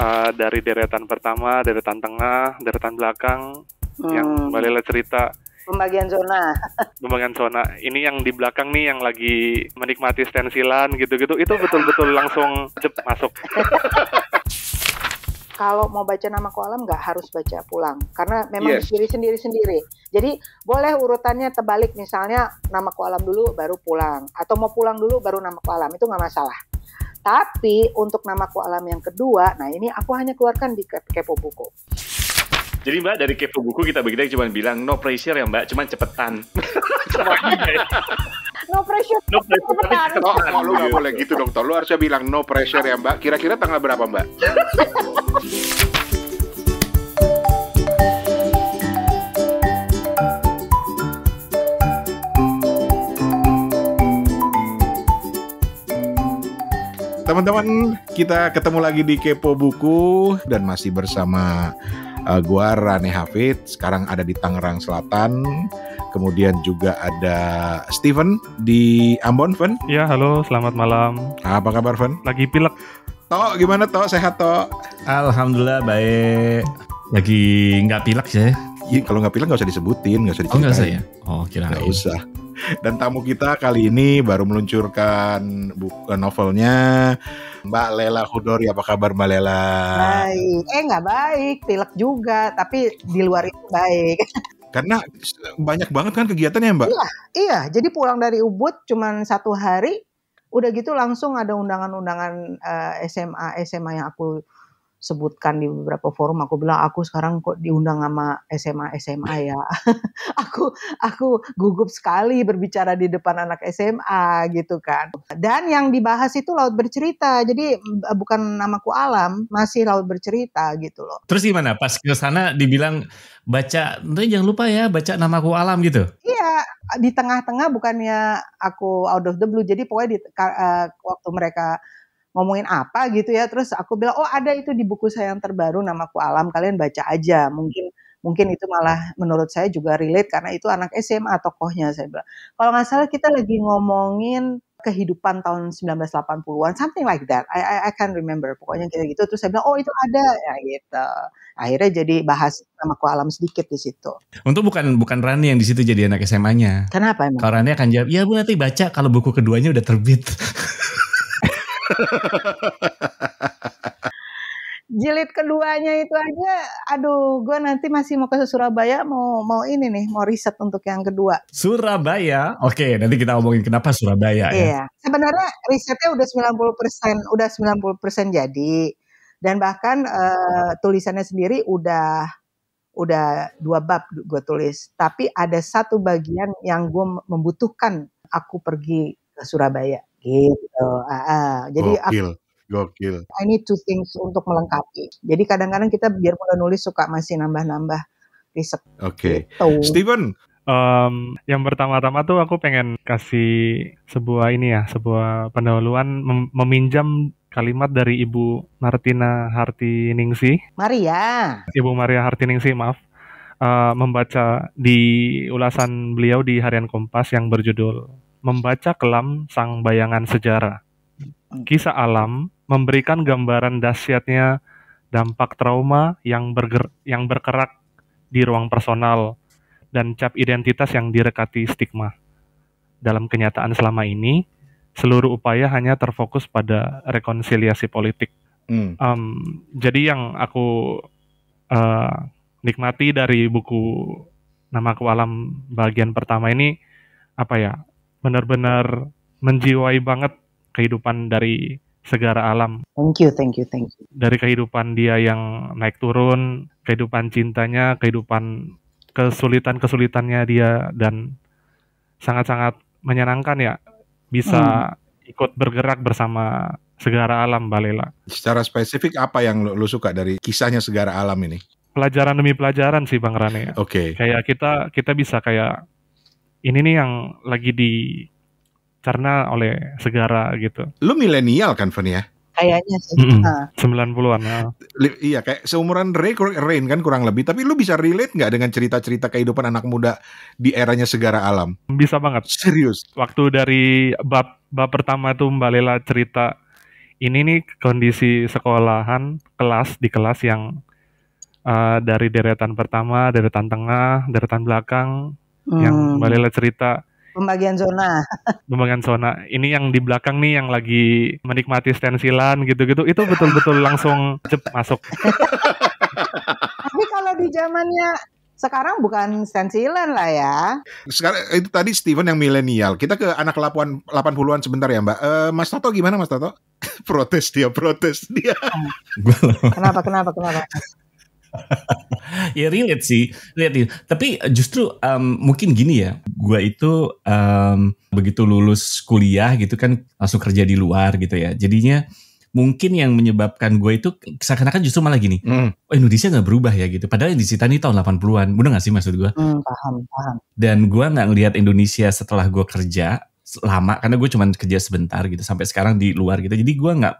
uh, dari deretan pertama, deretan tengah, deretan belakang hmm. yang Mbak cerita pembagian zona. Pembagian zona. Ini yang di belakang nih yang lagi menikmati stensilan gitu-gitu itu betul-betul langsung cep masuk. Kalau mau baca nama kolam nggak harus baca pulang karena memang yes. diri sendiri sendiri. Jadi boleh urutannya terbalik misalnya nama kolam dulu baru pulang atau mau pulang dulu baru nama kolam itu nggak masalah. Tapi untuk nama ku alam yang kedua, nah ini aku hanya keluarkan di Kepo Buku. Jadi Mbak dari Kepo Buku kita begitu cuma bilang no pressure ya Mbak, cuma cepetan. Ya. no pressure. No pressure. Cepetan. No, mau lu nggak boleh gitu dong, Lu harusnya bilang no pressure ya Mbak. Kira-kira tanggal berapa Mbak? teman-teman kita ketemu lagi di Kepo Buku dan masih bersama uh, gua Rani Hafid sekarang ada di Tangerang Selatan kemudian juga ada Steven di Ambon Fen ya halo selamat malam apa kabar Fen lagi pilek Tok gimana Tok sehat Tok Alhamdulillah baik lagi nggak pilek sih ya, kalau nggak pilih nggak usah disebutin, nggak usah diceritain. Oh, nggak usah ya? Oh, kira Nggak usah. Dan tamu kita kali ini baru meluncurkan buku eh, novelnya Mbak Lela Hudori. Apa kabar Mbak Lela? Baik. Eh nggak baik, pilek juga. Tapi di luar itu baik. Karena banyak banget kan kegiatannya Mbak? Iya, iya. Jadi pulang dari Ubud cuma satu hari. Udah gitu langsung ada undangan-undangan eh, SMA SMA yang aku sebutkan di beberapa forum aku bilang aku sekarang kok diundang sama SMA SMA ya aku aku gugup sekali berbicara di depan anak SMA gitu kan dan yang dibahas itu laut bercerita jadi eh, bukan namaku alam masih laut bercerita gitu loh terus gimana pas ke sana dibilang baca nanti jangan lupa ya baca namaku alam gitu iya di tengah-tengah bukannya aku out of the blue jadi pokoknya di, uh, waktu mereka ngomongin apa gitu ya terus aku bilang oh ada itu di buku saya yang terbaru namaku alam kalian baca aja mungkin mungkin itu malah menurut saya juga relate karena itu anak SMA tokohnya saya bilang kalau nggak salah kita lagi ngomongin kehidupan tahun 1980-an something like that I, I, I can't remember pokoknya kayak gitu terus saya bilang oh itu ada ya gitu akhirnya jadi bahas nama ku alam sedikit di situ untuk bukan bukan Rani yang di situ jadi anak SMA-nya kenapa emang kalau Rani akan jawab ya bu nanti baca kalau buku keduanya udah terbit Jilid keduanya itu aja, aduh, gue nanti masih mau ke Surabaya, mau mau ini nih, mau riset untuk yang kedua. Surabaya, oke, okay, nanti kita omongin kenapa Surabaya ya. iya. ya. Sebenarnya risetnya udah 90 udah 90 jadi, dan bahkan uh, tulisannya sendiri udah udah dua bab gue tulis, tapi ada satu bagian yang gue membutuhkan aku pergi ke Surabaya. Oh. Gitu. Uh, uh. Jadi Gokil. Gokil. I need two things untuk melengkapi. Jadi kadang-kadang kita biar mulai nulis suka masih nambah-nambah riset. Oke. Okay. Gitu. Steven, um, yang pertama-tama tuh aku pengen kasih sebuah ini ya, sebuah pendahuluan mem meminjam kalimat dari Ibu Martina Hartiningsi. Maria. Ibu Maria Hartiningsi, maaf. Uh, membaca di ulasan beliau di Harian Kompas yang berjudul membaca kelam sang bayangan sejarah. Kisah alam memberikan gambaran dahsyatnya dampak trauma yang berger yang berkerak di ruang personal dan cap identitas yang direkati stigma. Dalam kenyataan selama ini, seluruh upaya hanya terfokus pada rekonsiliasi politik. Hmm. Um, jadi yang aku uh, nikmati dari buku nama Alam bagian pertama ini apa ya benar-benar menjiwai banget kehidupan dari segara alam. Thank you, thank you, thank you. Dari kehidupan dia yang naik turun, kehidupan cintanya, kehidupan kesulitan-kesulitannya dia dan sangat-sangat menyenangkan ya bisa hmm. ikut bergerak bersama segara alam Mbak Secara spesifik apa yang lu, lu suka dari kisahnya segara alam ini? Pelajaran demi pelajaran sih Bang Rane. Ya. Oke. Okay. Kayak kita kita bisa kayak ini nih yang lagi dicerna oleh segara gitu. Lu milenial kan, Fania? ya? Kayaknya sih. Ah. Sembilan an ah. Iya, kayak seumuran Ray, Rain kan kurang lebih. Tapi lu bisa relate nggak dengan cerita-cerita kehidupan anak muda di eranya segara alam? Bisa banget. Serius. Waktu dari bab bab pertama tuh Mbak Lela cerita ini nih kondisi sekolahan kelas di kelas yang uh, dari deretan pertama, deretan tengah, deretan belakang hmm. yang Mbak Lela cerita pembagian zona. pembagian zona. Ini yang di belakang nih yang lagi menikmati stensilan gitu-gitu. Itu betul-betul langsung cep masuk. Tapi kalau di zamannya sekarang bukan stensilan lah ya. Sekarang itu tadi Steven yang milenial. Kita ke anak 80-an sebentar ya, Mbak. E, Mas Toto gimana Mas Toto? protes dia, protes dia. kenapa kenapa kenapa? ya relate sih, relate. Tapi justru um, mungkin gini ya, gue itu um, begitu lulus kuliah gitu kan langsung kerja di luar gitu ya. Jadinya mungkin yang menyebabkan gue itu seakan-akan justru malah gini, mm. oh Indonesia nggak berubah ya gitu. Padahal Indonesia ini tahun 80-an, bener gak sih maksud gue? Mm, paham, paham. Dan gue nggak ngelihat Indonesia setelah gue kerja, lama karena gue cuman kerja sebentar gitu sampai sekarang di luar gitu jadi gue nggak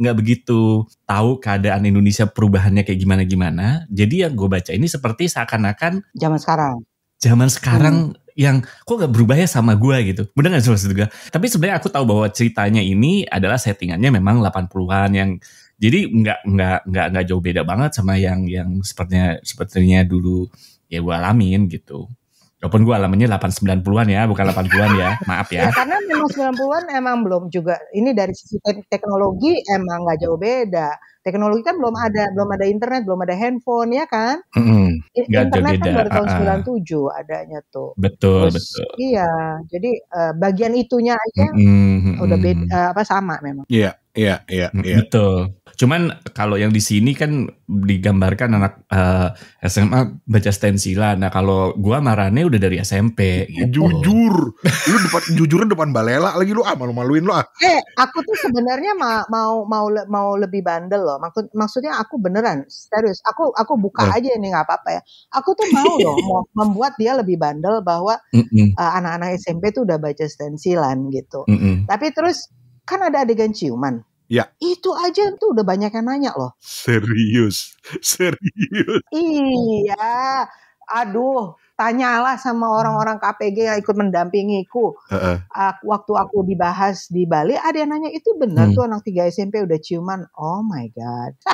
nggak begitu tahu keadaan Indonesia perubahannya kayak gimana gimana jadi yang gue baca ini seperti seakan-akan zaman sekarang zaman sekarang hmm. yang kok gak berubah ya sama gue gitu bener gak sih juga tapi sebenarnya aku tahu bahwa ceritanya ini adalah settingannya memang 80-an yang jadi nggak nggak nggak nggak jauh beda banget sama yang yang sepertinya sepertinya dulu ya gue alamin gitu Walaupun gue alamannya 890-an ya, bukan 80-an ya. Maaf ya. ya. Karena memang 90-an emang belum juga. Ini dari sisi teknologi emang nggak jauh beda. Teknologi kan belum ada, belum ada internet, belum ada handphone ya kan? Mm -hmm. internet kan beda. baru tahun uh-uh. 97 adanya tuh. Betul, Terus, betul. Iya, jadi uh, bagian itunya aja mm -hmm. udah beda, uh, eh, apa sama memang. Iya, iya, iya. iya. Betul. Cuman kalau yang di sini kan digambarkan anak uh, eh, SMA baca stensilan. Nah kalau gua marane udah dari SMP. Gitu. Jujur, lu depan jujurnya depan balela lagi lu ah malu-maluin lu ah. Eh, aku tuh sebenarnya ma mau mau mau lebih bandel loh. Maksud maksudnya aku beneran serius. Aku aku buka oh. aja ini nggak apa-apa ya. Aku tuh mau loh mau membuat dia lebih bandel bahwa eh, anak-anak mm -mm. uh, SMP tuh udah baca stensilan gitu. Mm -mm. Tapi terus kan ada adegan ciuman. Ya. Itu aja tuh udah banyak yang nanya loh. Serius, serius. Iya, aduh. Tanyalah sama orang-orang KPG yang ikut mendampingiku. Uh-uh. waktu aku dibahas di Bali, ada yang nanya itu benar hmm. tuh anak tiga SMP udah ciuman. Oh my god.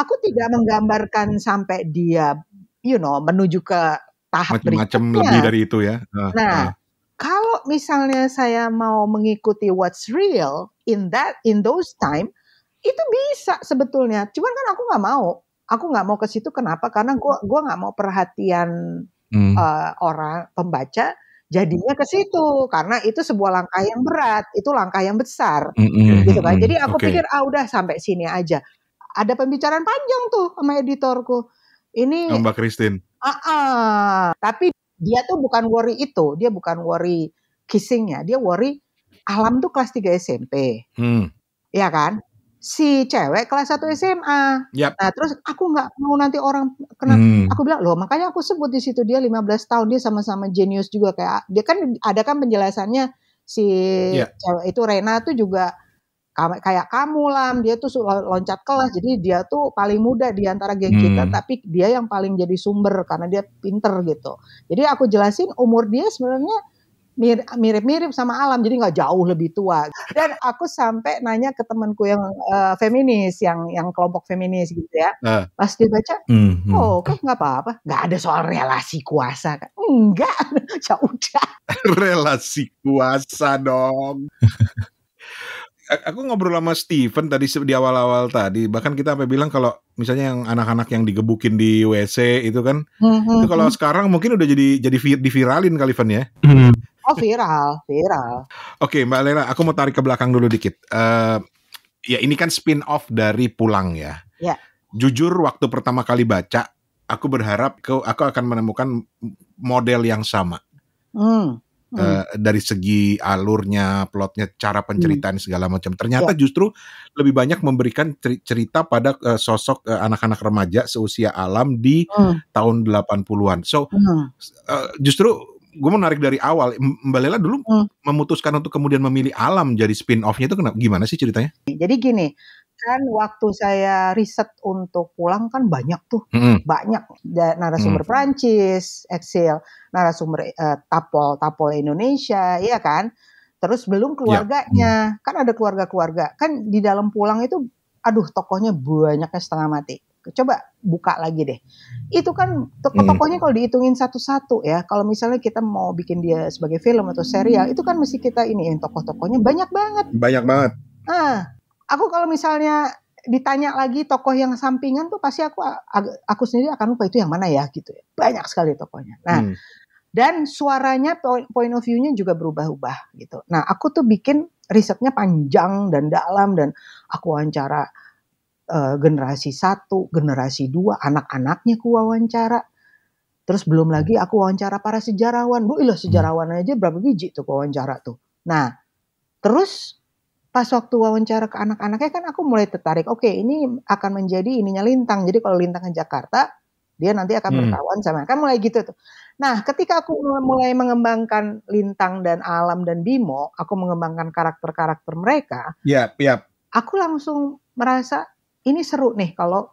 aku tidak menggambarkan sampai dia, you know, menuju ke tahap macam-macam lebih dari itu ya. Uh, nah, uh kalau misalnya saya mau mengikuti what's real in that in those time, itu bisa sebetulnya. Cuman kan aku nggak mau. Aku nggak mau ke situ kenapa? Karena gua gua nggak mau perhatian hmm. uh, orang pembaca jadinya ke situ karena itu sebuah langkah yang berat, itu langkah yang besar, mm-hmm. gitu hmm, kan. Hmm, Jadi aku okay. pikir ah udah sampai sini aja. Ada pembicaraan panjang tuh sama editorku. Ini Mbak Kristin Ah, uh-uh. tapi dia tuh bukan worry itu, dia bukan worry kissingnya, dia worry alam tuh kelas 3 SMP. Hmm. Ya kan? Si cewek kelas 1 SMA. Yep. Nah, terus aku nggak mau nanti orang kena hmm. aku bilang, "Loh, makanya aku sebut di situ dia 15 tahun, dia sama-sama genius juga kayak dia kan ada kan penjelasannya si yeah. cewek itu Rena tuh juga kayak kamu lah dia tuh loncat kelas jadi dia tuh paling muda di antara geng hmm. kita tapi dia yang paling jadi sumber karena dia pinter gitu jadi aku jelasin umur dia sebenarnya mirip-mirip sama alam jadi nggak jauh lebih tua dan aku sampai nanya ke temanku yang uh, feminis yang yang kelompok feminis gitu ya uh. pas dibaca mm, -hmm. oh kok nggak apa-apa nggak ada soal relasi kuasa kan enggak jauh ya udah relasi kuasa dong aku ngobrol sama Steven tadi di awal-awal tadi bahkan kita sampai bilang kalau misalnya yang anak-anak yang digebukin di WC itu kan mm-hmm. itu kalau sekarang mungkin udah jadi jadi diviralin kali Van ya. Mm. Oh viral, viral. Oke okay, Mbak Lela, aku mau tarik ke belakang dulu dikit. Uh, ya ini kan spin off dari Pulang ya. Yeah. Jujur waktu pertama kali baca, aku berharap aku akan menemukan model yang sama. Mm. Eh, hmm. uh, dari segi alurnya, plotnya, cara hmm. penceritaan hmm. segala macam. Ternyata ya. justru lebih banyak memberikan cerita pada uh, sosok eh, anak-anak uh, remaja seusia Alam di hmm. tahun 80-an. So hmm. uh, justru gue menarik dari awal Mbak Lela dulu hmm. memutuskan untuk kemudian memilih Alam jadi spin offnya itu kenapa gimana sih ceritanya? Jadi gini, kan waktu saya riset untuk pulang kan banyak tuh, hmm. banyak narasumber hmm. Prancis, Excel, narasumber uh, tapol tapol Indonesia, iya kan. Terus belum ya, mm. keluarganya, yeah. kan ada keluarga-keluarga, kan di dalam pulang itu, aduh tokohnya banyaknya setengah mati coba buka lagi deh. Itu kan tokoh-tokohnya mm. kalau dihitungin satu-satu ya. Kalau misalnya kita mau bikin dia sebagai film atau serial, itu kan mesti kita ini yang tokoh-tokohnya banyak banget. Banyak banget. Ah, aku kalau misalnya ditanya lagi tokoh yang sampingan tuh pasti aku aku sendiri akan lupa itu yang mana ya gitu ya. Banyak sekali tokohnya. Nah, hmm. dan suaranya point of view-nya juga berubah-ubah gitu. Nah, aku tuh bikin risetnya panjang dan dalam dan aku wawancara uh, generasi satu, generasi dua, anak-anaknya kuwawancara. wawancara. Terus belum lagi aku wawancara para sejarawan. Bu, ilah sejarawan aja berapa biji tuh wawancara tuh. Nah, terus pas waktu wawancara ke anak-anaknya kan aku mulai tertarik. Oke, okay, ini akan menjadi ininya lintang. Jadi kalau lintang ke Jakarta, dia nanti akan hmm. berkawan sama kan mulai gitu tuh. Nah, ketika aku mulai mengembangkan lintang dan alam dan Bimo, aku mengembangkan karakter-karakter mereka. Iya, yep, iya. Yep. Aku langsung merasa ini seru nih kalau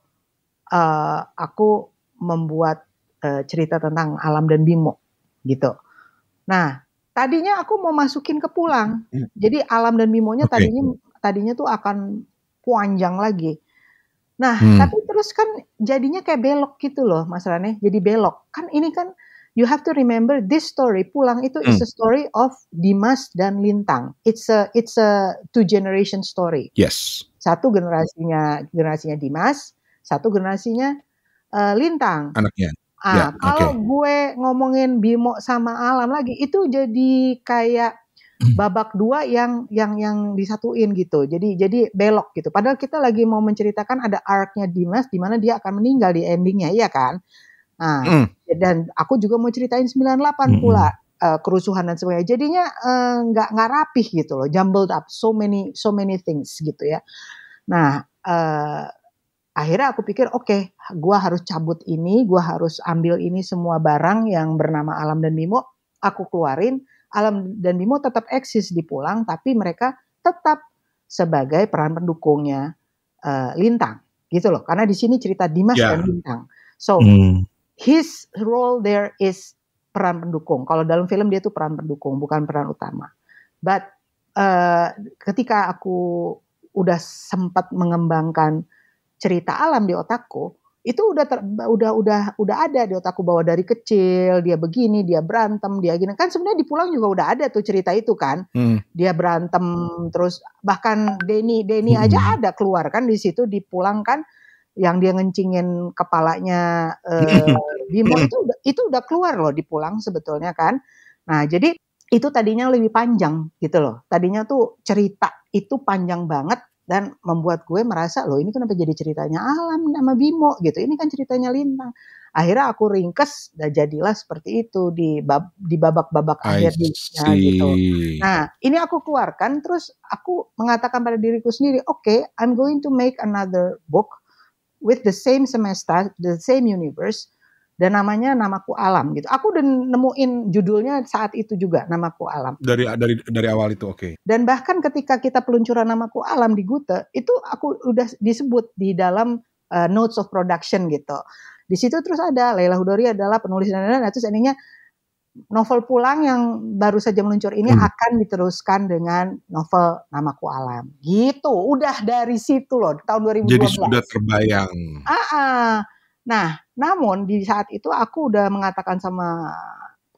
uh, aku membuat uh, cerita tentang alam dan Bimo gitu. Nah, Tadinya aku mau masukin ke pulang. Hmm. Jadi alam dan mimonya okay. tadinya tadinya tuh akan panjang lagi. Nah, hmm. tapi terus kan jadinya kayak belok gitu loh, Mas Rane. Jadi belok. Kan ini kan you have to remember this story. Pulang itu hmm. is a story of Dimas dan Lintang. It's a it's a two generation story. Yes. Satu generasinya generasinya Dimas, satu generasinya uh, Lintang. Anaknya. Ah, ya, kalau okay. gue ngomongin Bimo sama Alam lagi itu jadi kayak hmm. babak dua yang yang yang disatuin gitu. Jadi jadi belok gitu. Padahal kita lagi mau menceritakan ada arc-nya Dimas di mana dia akan meninggal di endingnya, iya kan? Nah, mm. dan aku juga mau ceritain 98 mm. pula uh, kerusuhan dan sebagainya. Jadinya eh, nggak uh, nggak rapih gitu loh, jumbled up so many so many things gitu ya. Nah, uh, akhirnya aku pikir oke okay, gue harus cabut ini gue harus ambil ini semua barang yang bernama alam dan bimo aku keluarin alam dan bimo tetap eksis di pulang tapi mereka tetap sebagai peran pendukungnya uh, lintang gitu loh karena di sini cerita Dimas yeah. dan Lintang, So mm. his role there is peran pendukung. Kalau dalam film dia tuh peran pendukung bukan peran utama. But uh, ketika aku udah sempat mengembangkan cerita alam di otakku itu udah ter, udah udah udah ada di otakku bahwa dari kecil dia begini dia berantem dia gini kan sebenarnya di pulang juga udah ada tuh cerita itu kan hmm. dia berantem terus bahkan Denny Denny hmm. aja ada keluar kan di situ di pulang kan yang dia ngencingin kepalanya eh, Bimo itu udah, itu udah keluar loh di pulang sebetulnya kan nah jadi itu tadinya lebih panjang gitu loh tadinya tuh cerita itu panjang banget dan membuat gue merasa loh ini kenapa jadi ceritanya Alam nama Bimo gitu ini kan ceritanya Lintang akhirnya aku ringkes dan jadilah seperti itu di bab di babak-babak akhirnya gitu nah ini aku keluarkan terus aku mengatakan pada diriku sendiri oke okay, I'm going to make another book with the same semester the same universe dan namanya namaku alam gitu. Aku udah nemuin judulnya saat itu juga namaku alam. Dari dari dari awal itu oke. Okay. Dan bahkan ketika kita peluncuran namaku alam di Gute itu aku udah disebut di dalam uh, notes of production gitu. Di situ terus ada Leila Hudori adalah penulis dan dan nah, terus endingnya novel pulang yang baru saja meluncur ini hmm. akan diteruskan dengan novel Namaku Alam. Gitu. Udah dari situ loh tahun 2012. Jadi sudah terbayang. Ah, ah Nah, namun di saat itu aku udah mengatakan sama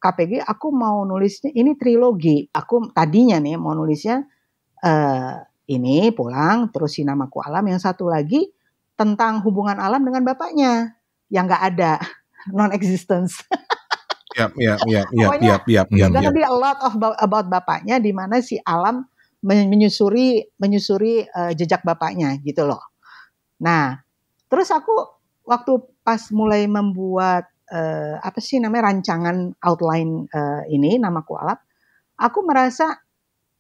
KPG aku mau nulisnya ini trilogi. Aku tadinya nih mau nulisnya uh, ini pulang terus si namaku alam yang satu lagi tentang hubungan alam dengan bapaknya yang nggak ada non existence. Iya, iya, iya, iya, iya, iya, iya. Karena iya. dia a lot of about bapaknya di mana si alam menyusuri menyusuri uh, jejak bapaknya gitu loh. Nah, terus aku waktu pas mulai membuat uh, apa sih namanya rancangan outline uh, ini nama kualap, aku merasa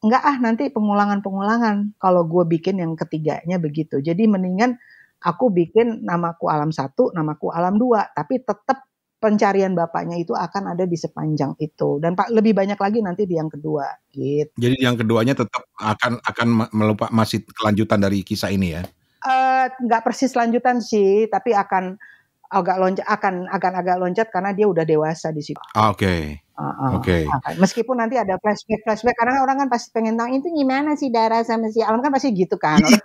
enggak ah nanti pengulangan-pengulangan kalau gue bikin yang ketiganya begitu. Jadi mendingan aku bikin namaku alam satu, namaku alam dua, tapi tetap pencarian bapaknya itu akan ada di sepanjang itu dan pak lebih banyak lagi nanti di yang kedua gitu. Jadi yang keduanya tetap akan akan melupa masih kelanjutan dari kisah ini ya. Eh, nggak uh, persis lanjutan sih, tapi akan agak loncat akan akan agak loncat karena dia udah dewasa di situ. Ah, oke. Okay. Uh, uh, Oke. Okay. meskipun nanti ada flashback flashback karena orang kan pasti pengen tahu itu gimana sih darah sama si Alam kan pasti gitu kan.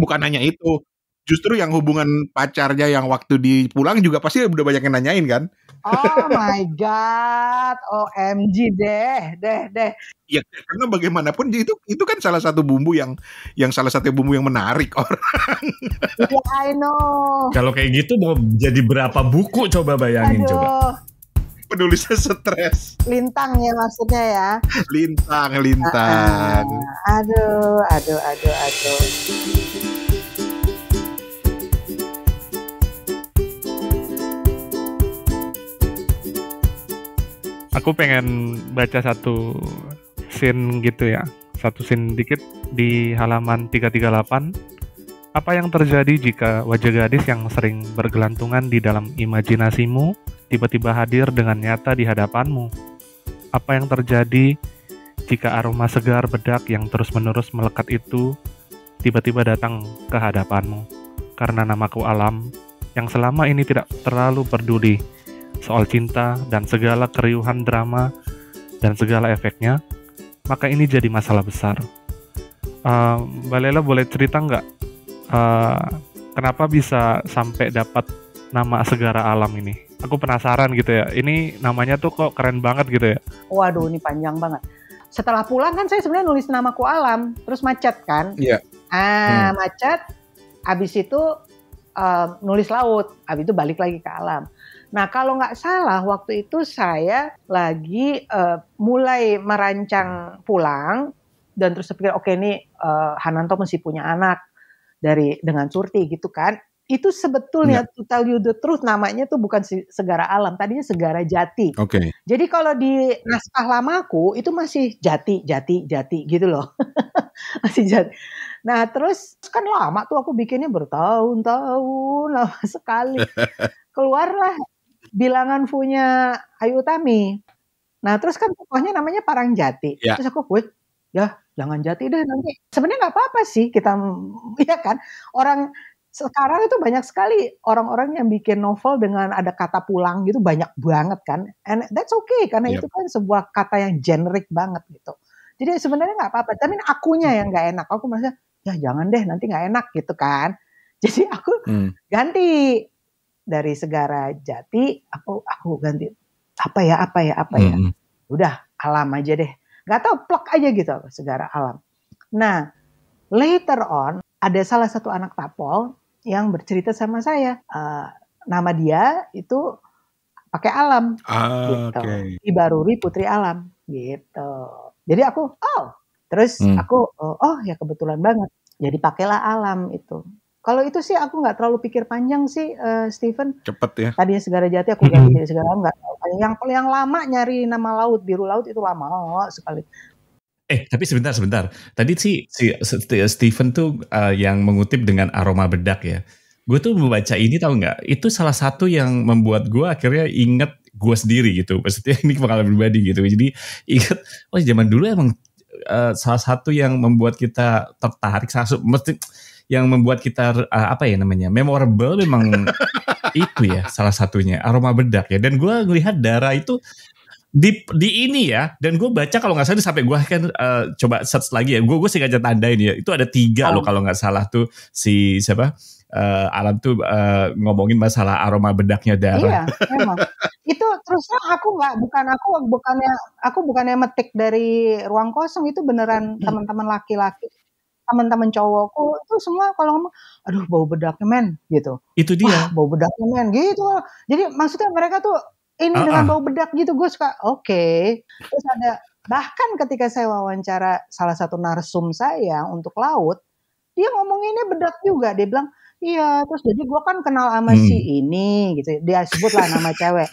Bukan hanya itu, justru yang hubungan pacarnya yang waktu di pulang juga pasti udah banyak yang nanyain kan. Oh my god, OMG deh, deh, deh. Ya karena bagaimanapun itu itu kan salah satu bumbu yang yang salah satu bumbu yang menarik orang. Yeah, I know. Kalau kayak gitu mau jadi berapa buku coba bayangin Aduh. coba penulisnya stres. Lintang ya maksudnya ya. Lintang, lintang. Ah, aduh, aduh, aduh, aduh. aku pengen baca satu scene gitu ya satu scene dikit di halaman 338 apa yang terjadi jika wajah gadis yang sering bergelantungan di dalam imajinasimu tiba-tiba hadir dengan nyata di hadapanmu apa yang terjadi jika aroma segar bedak yang terus-menerus melekat itu tiba-tiba datang ke hadapanmu karena namaku alam yang selama ini tidak terlalu peduli soal cinta dan segala keriuhan drama dan segala efeknya, maka ini jadi masalah besar. Uh, Mbak Lela boleh cerita nggak uh, kenapa bisa sampai dapat nama segara alam ini? Aku penasaran gitu ya. Ini namanya tuh kok keren banget gitu ya. Waduh, ini panjang banget. Setelah pulang kan saya sebenarnya nulis namaku alam, terus macet kan? Iya. Yeah. Ah, hmm. macet. Abis itu Eh, nulis laut, habis itu balik lagi ke alam. Nah kalau nggak salah waktu itu saya lagi uh, mulai merancang pulang dan terus pikir oke okay, ini uh, Hananto masih punya anak dari dengan Surti gitu kan. Itu sebetulnya yeah. to tell you the truth namanya tuh bukan Segara Alam, tadinya Segara Jati. Oke. Okay. Jadi kalau di naskah lamaku itu masih Jati, Jati, Jati gitu loh. masih Jati. Nah terus kan lama tuh aku bikinnya bertahun-tahun lama sekali. Keluarlah bilangan punya Ayu Tami. Nah terus kan pokoknya namanya Parang Jati. Ya. Terus aku buat ya jangan jati deh nanti. Sebenarnya nggak apa-apa sih kita ya kan orang sekarang itu banyak sekali orang-orang yang bikin novel dengan ada kata pulang gitu banyak banget kan and that's okay karena yep. itu kan sebuah kata yang generic banget gitu jadi sebenarnya nggak apa-apa tapi akunya yang nggak enak aku maksudnya ya jangan deh nanti nggak enak gitu kan. Jadi aku hmm. ganti dari Segara Jati aku aku ganti apa ya apa ya apa ya. Hmm. Udah alam aja deh. Gak tau plok aja gitu Segara alam. Nah, later on ada salah satu anak tapol yang bercerita sama saya. Uh, nama dia itu pakai alam ah, gitu. Okay. Ibaruri Putri Alam gitu. Jadi aku, oh Terus hmm. aku oh, oh ya kebetulan banget. Jadi ya pakailah alam itu. Kalau itu sih aku nggak terlalu pikir panjang sih, uh, Steven. Cepet ya. Tadinya segara jati aku ganti hmm. jadi segara nggak nah, Yang yang lama nyari nama laut biru laut itu lama oh, sekali. Eh tapi sebentar sebentar. Tadi sih si Steven tuh uh, yang mengutip dengan aroma bedak ya. Gue tuh membaca ini tau nggak? Itu salah satu yang membuat gue akhirnya inget gue sendiri gitu. Maksudnya ini pengalaman pribadi gitu. Jadi inget, oh zaman dulu emang uh, salah satu yang membuat kita tertarik salah satu mesti yang membuat kita uh, apa ya namanya memorable memang itu ya salah satunya aroma bedak ya dan gue ngelihat darah itu di di ini ya dan gue baca kalau nggak salah sampai gue kan uh, coba search lagi ya gue gue sengaja tandain ya itu ada tiga oh. loh kalau nggak salah tuh si siapa uh, eh, alam tuh uh, ngomongin masalah aroma bedaknya darah. Iya, memang. itu terusnya aku nggak bukan aku bukannya aku bukannya metik dari ruang kosong itu beneran hmm. teman-teman laki-laki teman-teman cowokku itu semua kalau ngomong aduh bau bedaknya men gitu itu dia Wah, bau bedaknya men gitu jadi maksudnya mereka tuh ini uh-uh. dengan ah. bau bedak gitu gue suka oke okay. terus ada bahkan ketika saya wawancara salah satu narsum saya untuk laut dia ngomonginnya bedak juga dia bilang Iya, terus jadi gue kan kenal sama hmm. si ini gitu. Dia sebutlah nama cewek.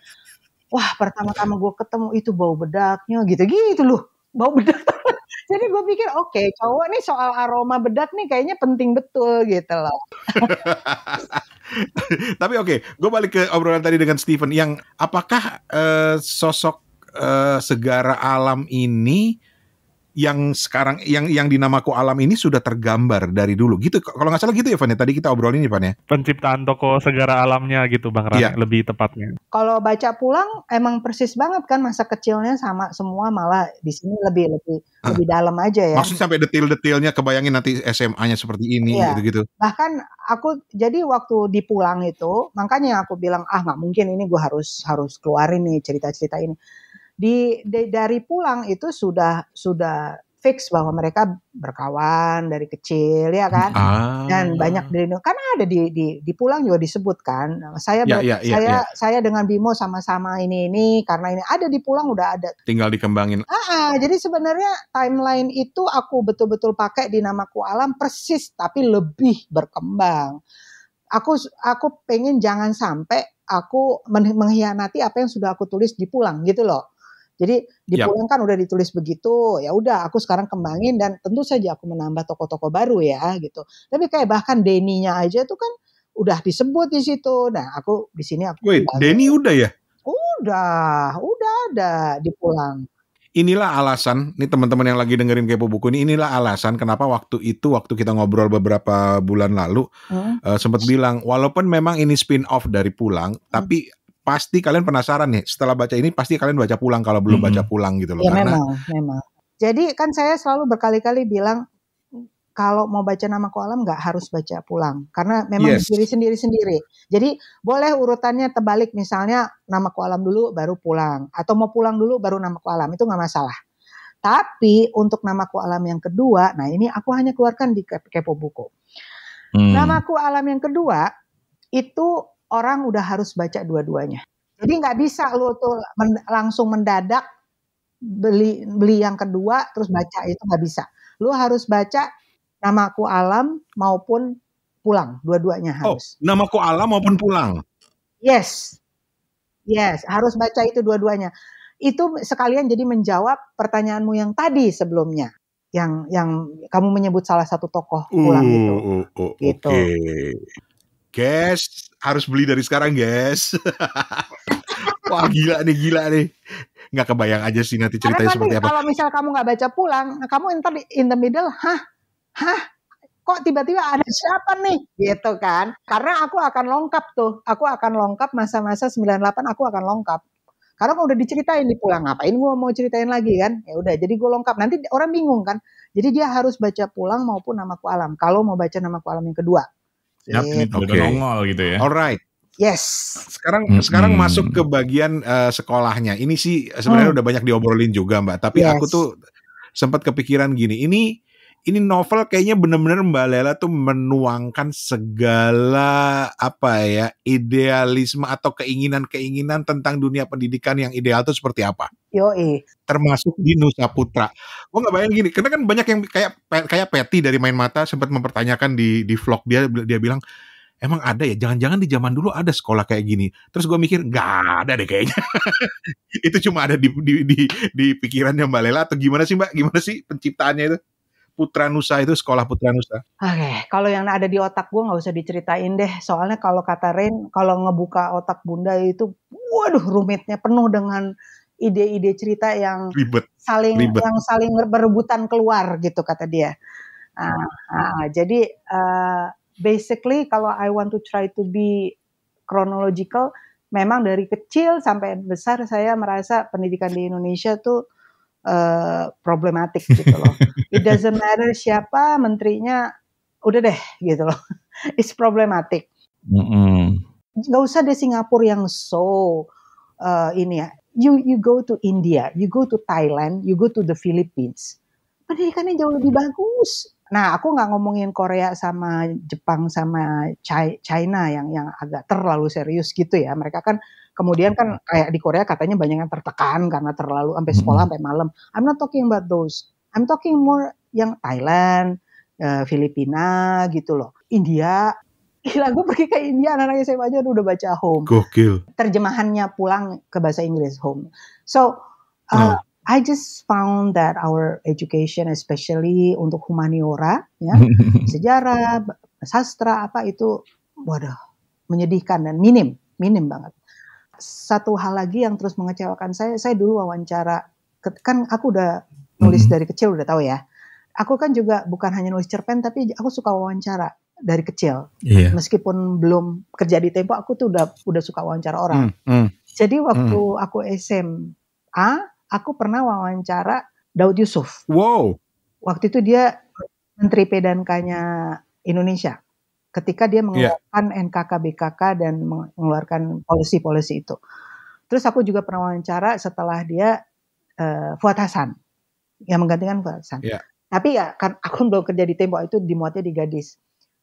Wah, pertama-tama gue ketemu itu bau bedaknya gitu-gitu loh. Bau bedak. jadi gue pikir oke, okay, cowok nih soal aroma bedak nih kayaknya penting betul gitu loh. Tapi oke, okay, gue balik ke obrolan tadi dengan Steven yang apakah uh, sosok uh, segara alam ini yang sekarang yang yang dinamaku alam ini sudah tergambar dari dulu gitu kalau nggak salah gitu ya Van ya? tadi kita obrolin ya Van ya penciptaan toko segara alamnya gitu Bang Rani Iya. lebih tepatnya kalau baca pulang emang persis banget kan masa kecilnya sama semua malah di sini lebih lebih Hah? lebih dalam aja ya maksudnya sampai detail-detailnya. kebayangin nanti SMA-nya seperti ini iya. gitu-gitu bahkan aku jadi waktu di pulang itu makanya aku bilang ah nggak mungkin ini gue harus harus keluarin nih cerita-cerita ini di, di dari pulang itu sudah sudah fix bahwa mereka berkawan dari kecil ya kan ah. dan banyak dari karena ada di di di pulang juga disebutkan saya ya, ber, ya, ya, saya ya. saya dengan Bimo sama-sama ini ini karena ini ada di pulang udah ada tinggal dikembangin ah, ah jadi sebenarnya timeline itu aku betul-betul pakai di namaku alam persis tapi lebih berkembang aku aku pengen jangan sampai aku mengkhianati apa yang sudah aku tulis di pulang gitu loh jadi di yep. pulang kan udah ditulis begitu, ya udah aku sekarang kembangin dan tentu saja aku menambah toko-toko baru ya gitu. Tapi kayak bahkan Deninya aja tuh kan udah disebut di situ. Nah, aku di sini aku Wait, Deni udah ya? Udah, udah ada di pulang inilah alasan nih teman-teman yang lagi dengerin kepo buku ini inilah alasan kenapa waktu itu waktu kita ngobrol beberapa bulan lalu hmm? uh, eh, sempat bilang walaupun memang ini spin off dari pulang hmm? tapi pasti kalian penasaran nih setelah baca ini pasti kalian baca pulang kalau belum baca pulang gitu loh. Ya, karena memang, memang. Jadi kan saya selalu berkali-kali bilang kalau mau baca nama koalam nggak harus baca pulang karena memang yes. diri sendiri sendiri. Jadi boleh urutannya terbalik misalnya nama koalam dulu baru pulang atau mau pulang dulu baru nama koalam itu nggak masalah. Tapi untuk nama koalam yang kedua, nah ini aku hanya keluarkan di kepo buku. Hmm. nama kolam yang kedua itu orang udah harus baca dua-duanya. Jadi nggak bisa lo tuh men langsung mendadak beli beli yang kedua terus baca itu nggak bisa. Lo harus baca namaku alam maupun pulang, dua-duanya oh, harus. Oh, namaku alam maupun pulang. Yes. Yes, harus baca itu dua-duanya. Itu sekalian jadi menjawab pertanyaanmu yang tadi sebelumnya yang yang kamu menyebut salah satu tokoh pulang uh, itu. Uh, uh, gitu. Okay. Guys, harus beli dari sekarang, guys. Wah, gila nih, gila nih. Nggak kebayang aja sih nanti ceritanya nanti, seperti apa. Kalau misal kamu nggak baca pulang, nah, kamu inter in the middle, hah? Hah? Kok tiba-tiba ada siapa nih? Gitu kan. Karena aku akan lengkap tuh. Aku akan lengkap masa-masa 98 aku akan lengkap. Karena kalau udah diceritain di pulang ngapain gua mau ceritain lagi kan? Ya udah, jadi gue lengkap. Nanti orang bingung kan. Jadi dia harus baca pulang maupun nama ku alam. Kalau mau baca namaku alam yang kedua. Ya, ini okay. udah nongol gitu ya. Alright. Yes. Sekarang mm -hmm. sekarang masuk ke bagian uh, sekolahnya. Ini sih sebenarnya hmm. udah banyak diobrolin juga, Mbak, tapi yes. aku tuh sempat kepikiran gini. Ini ini novel kayaknya bener-bener Mbak Lela tuh menuangkan segala apa ya idealisme atau keinginan-keinginan tentang dunia pendidikan yang ideal tuh seperti apa. Yo, eh. Termasuk di Nusa Putra. Gue nggak bayangin gini, karena kan banyak yang kayak kayak Peti dari Main Mata sempat mempertanyakan di di vlog dia dia bilang emang ada ya jangan-jangan di zaman dulu ada sekolah kayak gini terus gue mikir nggak ada deh kayaknya itu cuma ada di, di di di pikirannya mbak Lela atau gimana sih mbak gimana sih penciptaannya itu Putra Nusa itu sekolah Putra Nusa? Oke, okay. kalau yang ada di otak gue nggak usah diceritain deh. Soalnya kalau kata Rain, kalau ngebuka otak bunda itu, waduh rumitnya penuh dengan ide-ide cerita yang ribet, saling ribet. yang saling berebutan keluar gitu kata dia. Nah, nah, jadi uh, basically kalau I want to try to be chronological, memang dari kecil sampai besar saya merasa pendidikan di Indonesia tuh uh, problematik gitu loh. It doesn't matter siapa menterinya, udah deh gitu loh. It's problematic. Mm Gak usah deh Singapura yang so uh, ini ya. You you go to India, you go to Thailand, you go to the Philippines. Pendidikannya jauh lebih bagus Nah, aku nggak ngomongin Korea sama Jepang sama China yang yang agak terlalu serius gitu ya. Mereka kan kemudian kan hmm. kayak di Korea katanya banyak yang tertekan karena terlalu sampai hmm. sekolah sampai malam. I'm not talking about those. I'm talking more yang Thailand, eh, Filipina gitu loh. India Gila, gue pergi ke India, anak-anak SMA aja udah baca home. Gokil. Terjemahannya pulang ke bahasa Inggris home. So, uh, nah. no. Eh, I just found that our education, especially untuk humaniora, ya, sejarah, sastra, apa itu, waduh, menyedihkan dan minim, minim banget. Satu hal lagi yang terus mengecewakan saya, saya dulu wawancara, kan aku udah nulis mm-hmm. dari kecil udah tahu ya. Aku kan juga bukan hanya nulis cerpen, tapi aku suka wawancara dari kecil. Yeah. Meskipun belum kerja di Tempo, aku tuh udah udah suka wawancara orang. Mm, mm, Jadi waktu mm. aku SMA aku pernah wawancara Daud Yusuf. Wow. Waktu itu dia Menteri Pedankanya Indonesia. Ketika dia iya. mengeluarkan yeah. NKK BKK dan mengeluarkan polisi-polisi itu. Terus aku juga pernah wawancara setelah dia uh, Fuad Hasan yang menggantikan Fuad Hasan. Yeah. Tapi ya kan aku belum kerja di tembok itu dimuatnya di Gadis.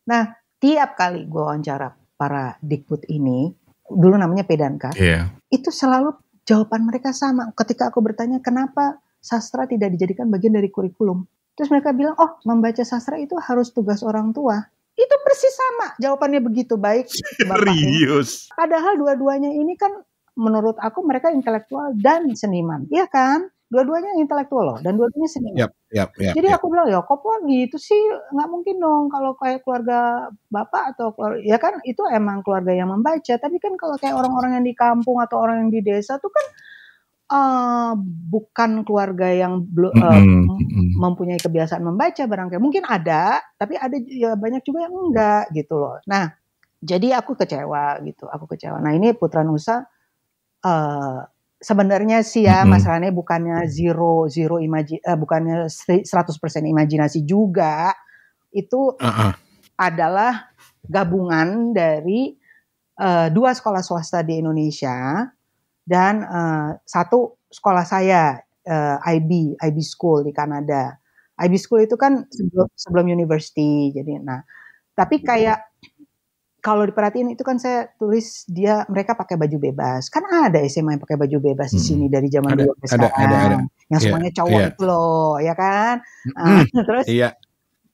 Nah, tiap kali gue wawancara para Dikbud ini, dulu namanya Pedanka, iya. yeah. itu selalu Jawaban mereka sama. Ketika aku bertanya kenapa sastra tidak dijadikan bagian dari kurikulum. Terus mereka bilang, oh membaca sastra itu harus tugas orang tua. Itu persis sama jawabannya begitu baik. Serius. Padahal dua-duanya ini kan menurut aku mereka intelektual dan seniman. Iya kan? dua-duanya intelektual loh dan dua-duanya seni Yep, yep, yep, Jadi yep. aku bilang ya kok gitu sih nggak mungkin dong kalau kayak keluarga bapak atau keluarga, ya kan itu emang keluarga yang membaca tapi kan kalau kayak orang-orang yang di kampung atau orang yang di desa tuh kan uh, bukan keluarga yang uh, mm-hmm. mempunyai kebiasaan membaca barangkali mungkin ada tapi ada ya banyak juga yang enggak gitu loh. Nah jadi aku kecewa gitu aku kecewa. Nah ini Putra Nusa uh, sebenarnya sih ya hmm. Mas bukannya zero zero imaji uh, eh, bukannya 100% imajinasi juga itu uh -uh. adalah gabungan dari uh, dua sekolah swasta di Indonesia dan uh, satu sekolah saya uh, IB IB School di Kanada IB School itu kan sebelum sebelum university jadi nah tapi kayak kalau diperhatiin itu kan saya tulis dia mereka pakai baju bebas. Kan ada SMA yang pakai baju bebas di hmm. sini dari zaman dulu sampai sekarang. Ada, ada, ada. Yang iya, semuanya cowok yeah. itu loh, ya kan? Mm, uh, terus yeah. Iya.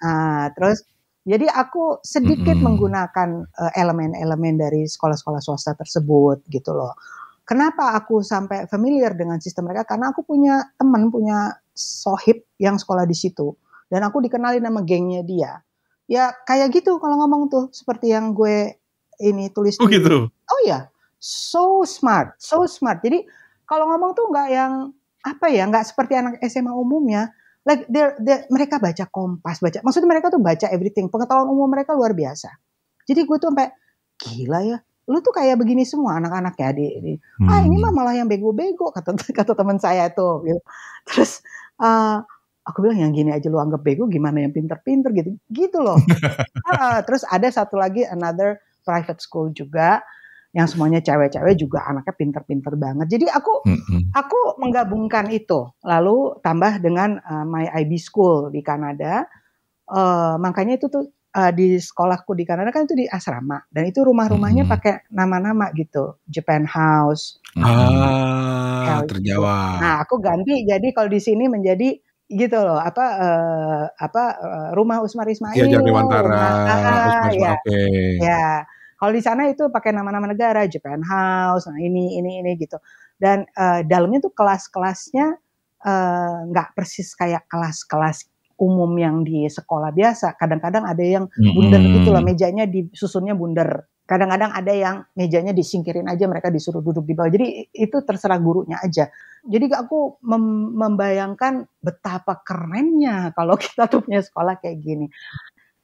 uh, terus jadi aku sedikit mm. menggunakan elemen eh, elemen-elemen dari sekolah-sekolah swasta tersebut gitu loh. Kenapa aku sampai familiar dengan sistem mereka? Karena aku punya teman, punya sohib yang sekolah di situ dan aku dikenali nama gengnya dia ya kayak gitu kalau ngomong tuh seperti yang gue ini tulis oh gitu oh ya so smart so smart jadi kalau ngomong tuh nggak yang apa ya nggak seperti anak SMA umumnya like they're, they're, mereka baca kompas baca maksudnya mereka tuh baca everything pengetahuan umum mereka luar biasa jadi gue tuh sampai gila ya lu tuh kayak begini semua anak-anak ya di, di hmm. ah ini mah malah yang bego-bego kata kata teman saya tuh gitu. terus uh, aku bilang yang gini aja lu anggap bego gimana yang pinter-pinter gitu gitu loh uh, terus ada satu lagi another private school juga yang semuanya cewek-cewek juga anaknya pinter-pinter banget jadi aku mm-hmm. aku menggabungkan itu lalu tambah dengan uh, my IB school di Kanada uh, makanya itu tuh uh, di sekolahku di Kanada kan itu di asrama dan itu rumah-rumahnya hmm. pakai nama-nama gitu Japan House ah gitu. terjawab nah aku ganti jadi kalau di sini menjadi gitu loh apa uh, apa uh, rumah Usmar Ismail iya, ya Jatiwantara Usmar ya, okay. ya. kalau di sana itu pakai nama-nama negara Japan House nah ini ini ini gitu dan uh, dalamnya tuh kelas-kelasnya nggak uh, persis kayak kelas-kelas umum yang di sekolah biasa kadang-kadang ada yang bundar mm -hmm. gitu loh mejanya disusunnya bundar Kadang-kadang ada yang mejanya disingkirin aja mereka disuruh duduk di bawah. Jadi itu terserah gurunya aja. Jadi aku membayangkan betapa kerennya kalau kita tuh punya sekolah kayak gini.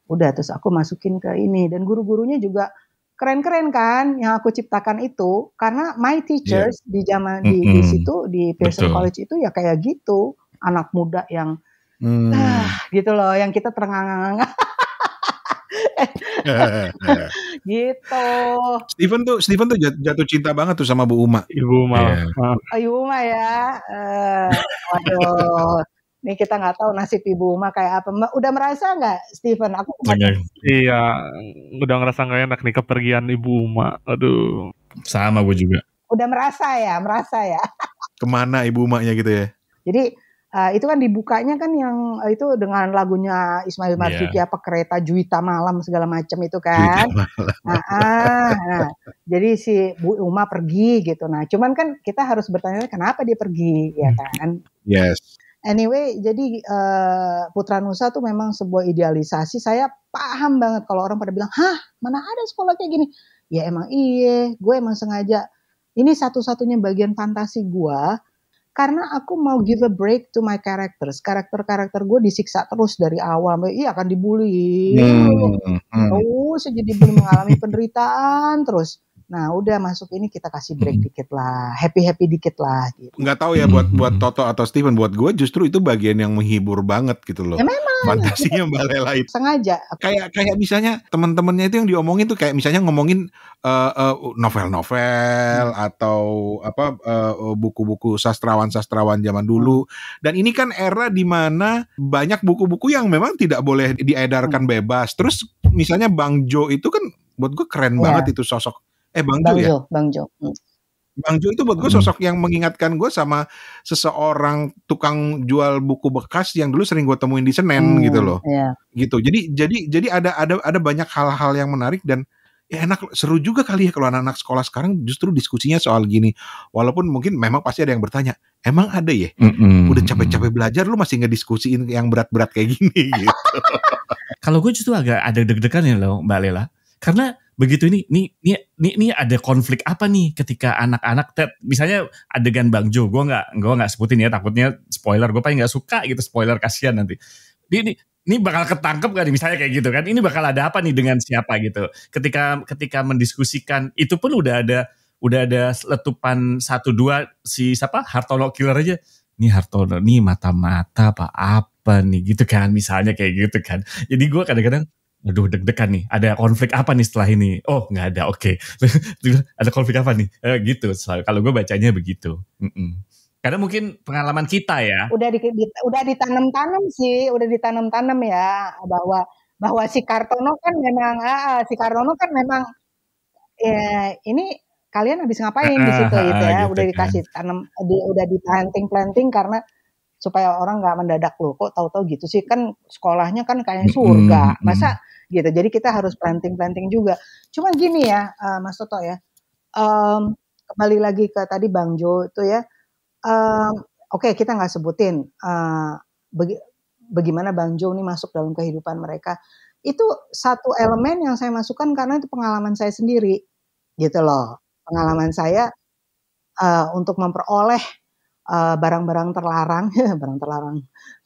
Udah terus aku masukin ke ini dan guru-gurunya juga keren-keren kan yang aku ciptakan itu karena my teachers yeah. di zaman di, mm -hmm. di situ di Pearson Betul. College itu ya kayak gitu anak muda yang mm. ah, gitu loh yang kita terengang-engang gitu. Steven tuh Steven tuh jatuh cinta banget tuh sama Bu Uma. Ibu Uma. Yeah. Iya. Oh, Ibu Uma ya. Uh, waduh. Nih kita nggak tahu nasib Ibu Uma kayak apa. Udah merasa nggak Steven? Aku Iya, udah ngerasa nggak enak nih kepergian Ibu Uma. Aduh. Sama gue juga. Udah merasa ya, merasa ya. Kemana Ibu Umanya gitu ya? Jadi Uh, itu kan dibukanya kan yang uh, itu dengan lagunya Ismail Marzuki yeah. apa kereta Juwita Malam segala macam itu kan. Nah, ah, nah, jadi si Bu Uma pergi gitu. Nah, cuman kan kita harus bertanya kenapa dia pergi ya kan. Yes. Anyway, jadi uh, Putra Nusa tuh memang sebuah idealisasi. Saya paham banget kalau orang pada bilang, "Hah, mana ada sekolah kayak gini?" Ya emang iya, gue emang sengaja ini satu-satunya bagian fantasi gue karena aku mau give a break to my characters. Karakter-karakter gue disiksa terus dari awal. Iya akan dibully. Hmm. Terus hmm. jadi mengalami penderitaan terus. Nah, udah masuk ini kita kasih break hmm. dikit lah, happy happy dikit lah. Gitu. Nggak tahu ya buat buat Toto atau Steven, buat gue justru itu bagian yang menghibur banget gitu loh. Ya memang. Fantasinya Mbak Lela itu. Sengaja. Kayak kayak misalnya teman-temannya itu yang diomongin tuh kayak misalnya ngomongin eh, eh, novel-novel uh, uh, hmm. atau apa eh, buku-buku sastrawan-sastrawan zaman dulu. Hmm. Dan ini kan era dimana banyak buku-buku yang memang tidak boleh diedarkan hmm. bebas. Terus misalnya Bang Jo itu kan buat gue keren yeah. banget itu sosok Eh Bang, Bang ya? Jo ya? Bang Jo. Hmm. Bang Jo itu buat gue hmm. sosok yang mengingatkan gue sama seseorang tukang jual buku bekas yang dulu sering gue temuin di Senen hmm, gitu loh. Yeah. Gitu. Jadi jadi jadi ada ada ada banyak hal-hal yang menarik dan ya enak seru juga kali ya kalau anak-anak sekolah sekarang justru diskusinya soal gini walaupun mungkin memang pasti ada yang bertanya emang ada ya mm mm udah capek-capek belajar lu masih ngediskusiin yang berat-berat kayak gini gitu kalau gue justru agak ada deg-degan ya loh mbak Lela karena begitu ini ini ini ini, ini ada konflik apa nih ketika anak-anak misalnya adegan Bang Jo gue nggak gue nggak sebutin ya takutnya spoiler gue paling nggak suka gitu spoiler kasihan nanti ini, ini ini bakal ketangkep gak nih misalnya kayak gitu kan ini bakal ada apa nih dengan siapa gitu ketika ketika mendiskusikan itu pun udah ada udah ada letupan satu dua si siapa Hartono killer aja ini Hartono nih mata-mata apa apa nih gitu kan misalnya kayak gitu kan jadi gue kadang-kadang aduh deg-degan nih ada konflik apa nih setelah ini oh nggak ada oke okay. ada konflik apa nih eh, gitu so, kalau gue bacanya begitu mm -mm. karena mungkin pengalaman kita ya udah di, di, udah ditanam-tanam sih udah ditanam-tanam ya bahwa bahwa si Kartono kan memang ah, ah si Kartono kan memang ya ini kalian habis ngapain di ah, ah, situ gitu ya gitu udah kan. dikasih tanam di, udah ditanting planting karena supaya orang nggak mendadak loh kok tahu-tahu gitu sih kan sekolahnya kan kayak surga masa gitu. Jadi kita harus planting-planting juga. Cuman gini ya, uh, Mas Toto ya, um, kembali lagi ke tadi Bang Jo itu ya, um, oke okay, kita nggak sebutin uh, bagi, bagaimana Bang Jo ini masuk dalam kehidupan mereka. Itu satu elemen yang saya masukkan karena itu pengalaman saya sendiri, gitu loh. Pengalaman saya uh, untuk memperoleh barang-barang uh, terlarang, barang terlarang,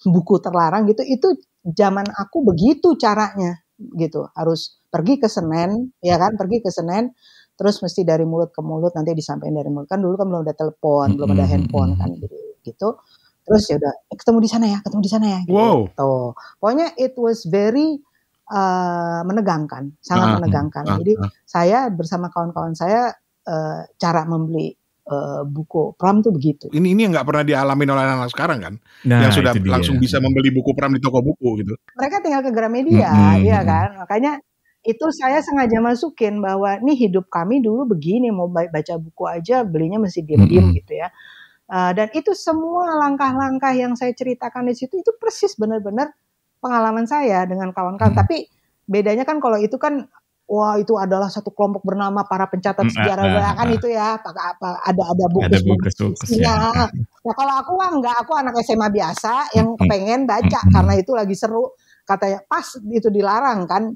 buku terlarang gitu, itu zaman aku begitu caranya gitu harus pergi ke Senen ya kan pergi ke Senen terus mesti dari mulut ke mulut nanti disampaikan dari mulut kan dulu kan belum ada telepon mm-hmm. belum ada handphone kan gitu. gitu, terus ya udah eh, ketemu di sana ya ketemu di sana ya gitu. wow. pokoknya it was very uh, menegangkan sangat uh, menegangkan uh, jadi uh. saya bersama kawan-kawan saya uh, cara membeli Eh, buku Pram tuh begitu. Ini ini nggak pernah dialami oleh anak-anak sekarang kan, nah, yang sudah langsung bisa membeli buku Pram di toko buku gitu. Mereka tinggal ke Gramedia, mm -hmm. ya kan. Makanya itu saya sengaja masukin bahwa ini hidup kami dulu begini, mau baca buku aja belinya mesti diem-diem -hmm. gitu ya. Uh, dan itu semua langkah-langkah yang saya ceritakan di situ itu persis benar-benar pengalaman saya dengan kawan-kawan. Hmm. Tapi bedanya kan kalau itu kan wah itu adalah satu kelompok bernama para pencatat mm, ah, sejarah mm, uh, kan itu ya apa, apa ada ada buku ada buku iya. ya. nah kalau aku mah enggak aku anak SMA biasa yang pengen baca mm, karena itu lagi seru katanya pas itu dilarang kan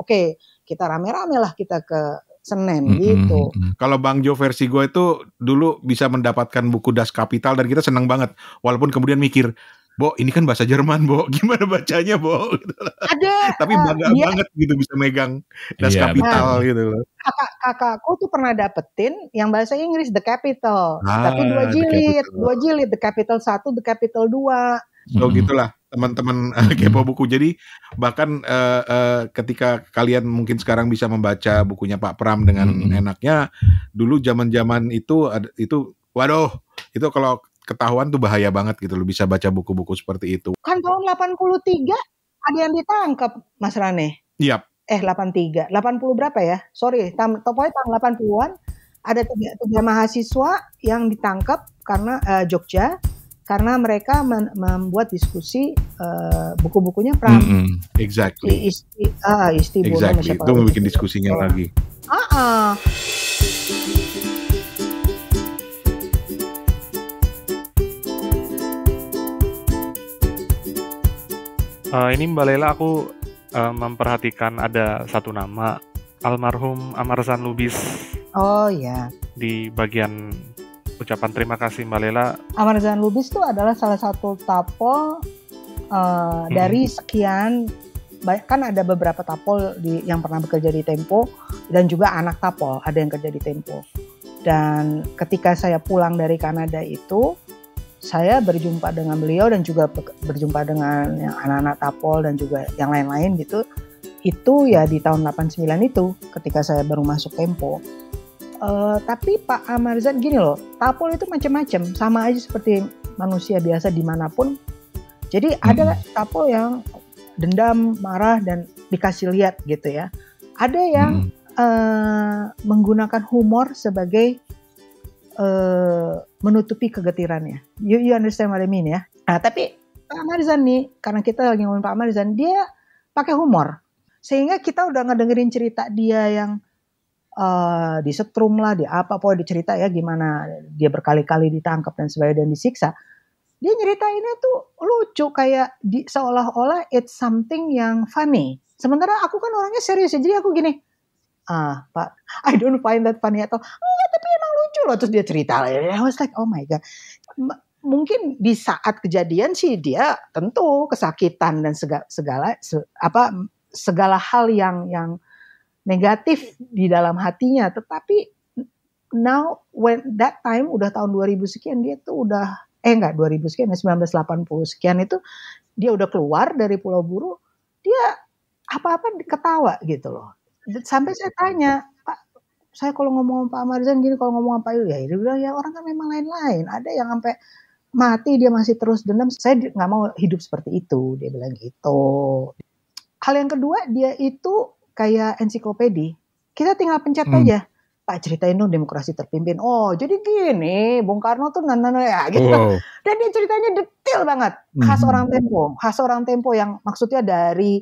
oke okay, kita rame-rame lah kita ke Senin mm mm, gitu. Kalau Bang Jo versi gue itu dulu bisa mendapatkan buku Das Kapital dan kita senang banget. Walaupun kemudian mikir, Bo, ini kan bahasa Jerman, Bo. Gimana bacanya, Bo? Gitu. Ada. Tapi eh, bangga dia, banget gitu bisa megang Das iya, Kapital nah, gitu loh. Kakak aku tuh pernah dapetin yang bahasa Inggris The Capital. Ah, Tapi dua jilid, dua jilid The Capital satu, The Capital 2. So hmm. gitulah teman-teman uh, kepo buku. Jadi bahkan uh, uh, ketika kalian mungkin sekarang bisa membaca bukunya Pak Pram dengan hmm. enaknya, dulu zaman-zaman itu itu waduh, itu kalau ketahuan tuh bahaya banget gitu lo bisa baca buku-buku seperti itu. Kan tahun 83 ada yang ditangkap Mas Rane. Iya. Yep. Eh 83, 80 berapa ya? Sorry, tam, topoi tahun 80-an ada tiga, tiga mahasiswa yang ditangkap karena uh, Jogja karena mereka men membuat diskusi uh, buku-bukunya Pram. Mm -hmm. Exactly. Isti, uh, Isti exactly. Itu membuat diskusinya iya. lagi. Ah. Uh -uh. Uh, ini Mbak Lela aku uh, memperhatikan ada satu nama almarhum Amarsan Lubis. Oh ya. Di bagian ucapan terima kasih Mbak Lela. Amarsan Lubis itu adalah salah satu tapol uh, hmm. dari sekian kan ada beberapa tapol di, yang pernah bekerja di Tempo dan juga anak tapol ada yang kerja di Tempo. Dan ketika saya pulang dari Kanada itu saya berjumpa dengan beliau dan juga berjumpa dengan yang anak-anak tapol dan juga yang lain-lain gitu itu ya di tahun 89 itu ketika saya baru masuk Tempo. Uh, eh, tapi Pak Amarzan gini loh, tapol itu macam-macam, sama aja seperti manusia biasa dimanapun. Jadi hmm. ada mm-hmm. tapol yang dendam, marah dan dikasih lihat gitu ya. Ada yang hmm. uh, menggunakan humor sebagai uh, menutupi kegetirannya. You, you understand what I mean ya? Nah, tapi Pak Marizan nih, karena kita lagi ngomongin Pak Marizan, dia pakai humor. Sehingga kita udah ngedengerin cerita dia yang uh, eh, setrum lah, di apa, pokoknya dicerita ya gimana dia berkali-kali ditangkap dan sebagainya dan disiksa. Dia nyeritainnya tuh lucu kayak di, seolah-olah it's something yang funny. Sementara aku kan orangnya serius, ya, jadi aku gini, ah pak I don't find that funny atau enggak tapi emang lucu loh terus dia cerita I was like oh my god mungkin di saat kejadian sih dia tentu kesakitan dan segala, segala se, apa segala hal yang yang negatif di dalam hatinya tetapi now when that time udah tahun 2000 sekian dia tuh udah eh enggak 2000 sekian 1980 ya, sekian itu dia udah keluar dari Pulau Buru dia apa-apa ketawa gitu loh sampai saya tanya Pak saya kalau ngomong sama Pak Marzan gini kalau ngomong sama Pak ya dia bilang ya orang kan memang lain-lain ada yang sampai mati dia masih terus dendam saya nggak mau hidup seperti itu dia bilang gitu hal yang kedua dia itu kayak ensiklopedi kita tinggal pencet hmm. aja Pak ceritain dong demokrasi terpimpin. Oh jadi gini, Bung Karno tuh nana ya gitu. Wow. Dan dia ceritanya detail banget, khas hmm. orang Tempo, khas orang Tempo yang maksudnya dari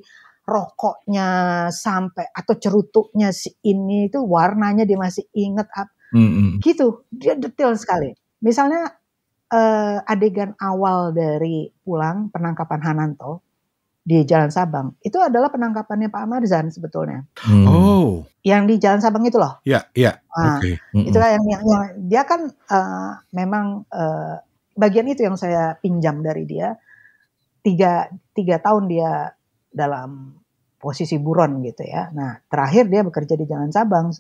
rokoknya sampai atau cerutuknya si ini itu warnanya dia masih inget up mm-hmm. gitu dia detail sekali misalnya eh, adegan awal dari pulang penangkapan Hananto di Jalan Sabang itu adalah penangkapannya Pak Marzan sebetulnya mm. oh yang di Jalan Sabang itu loh ya yeah, ya yeah. nah, okay. mm-hmm. itulah yang, yang, yang dia kan eh, memang eh, bagian itu yang saya pinjam dari dia tiga tiga tahun dia dalam posisi buron gitu ya. Nah, terakhir dia bekerja di Jalan Sabang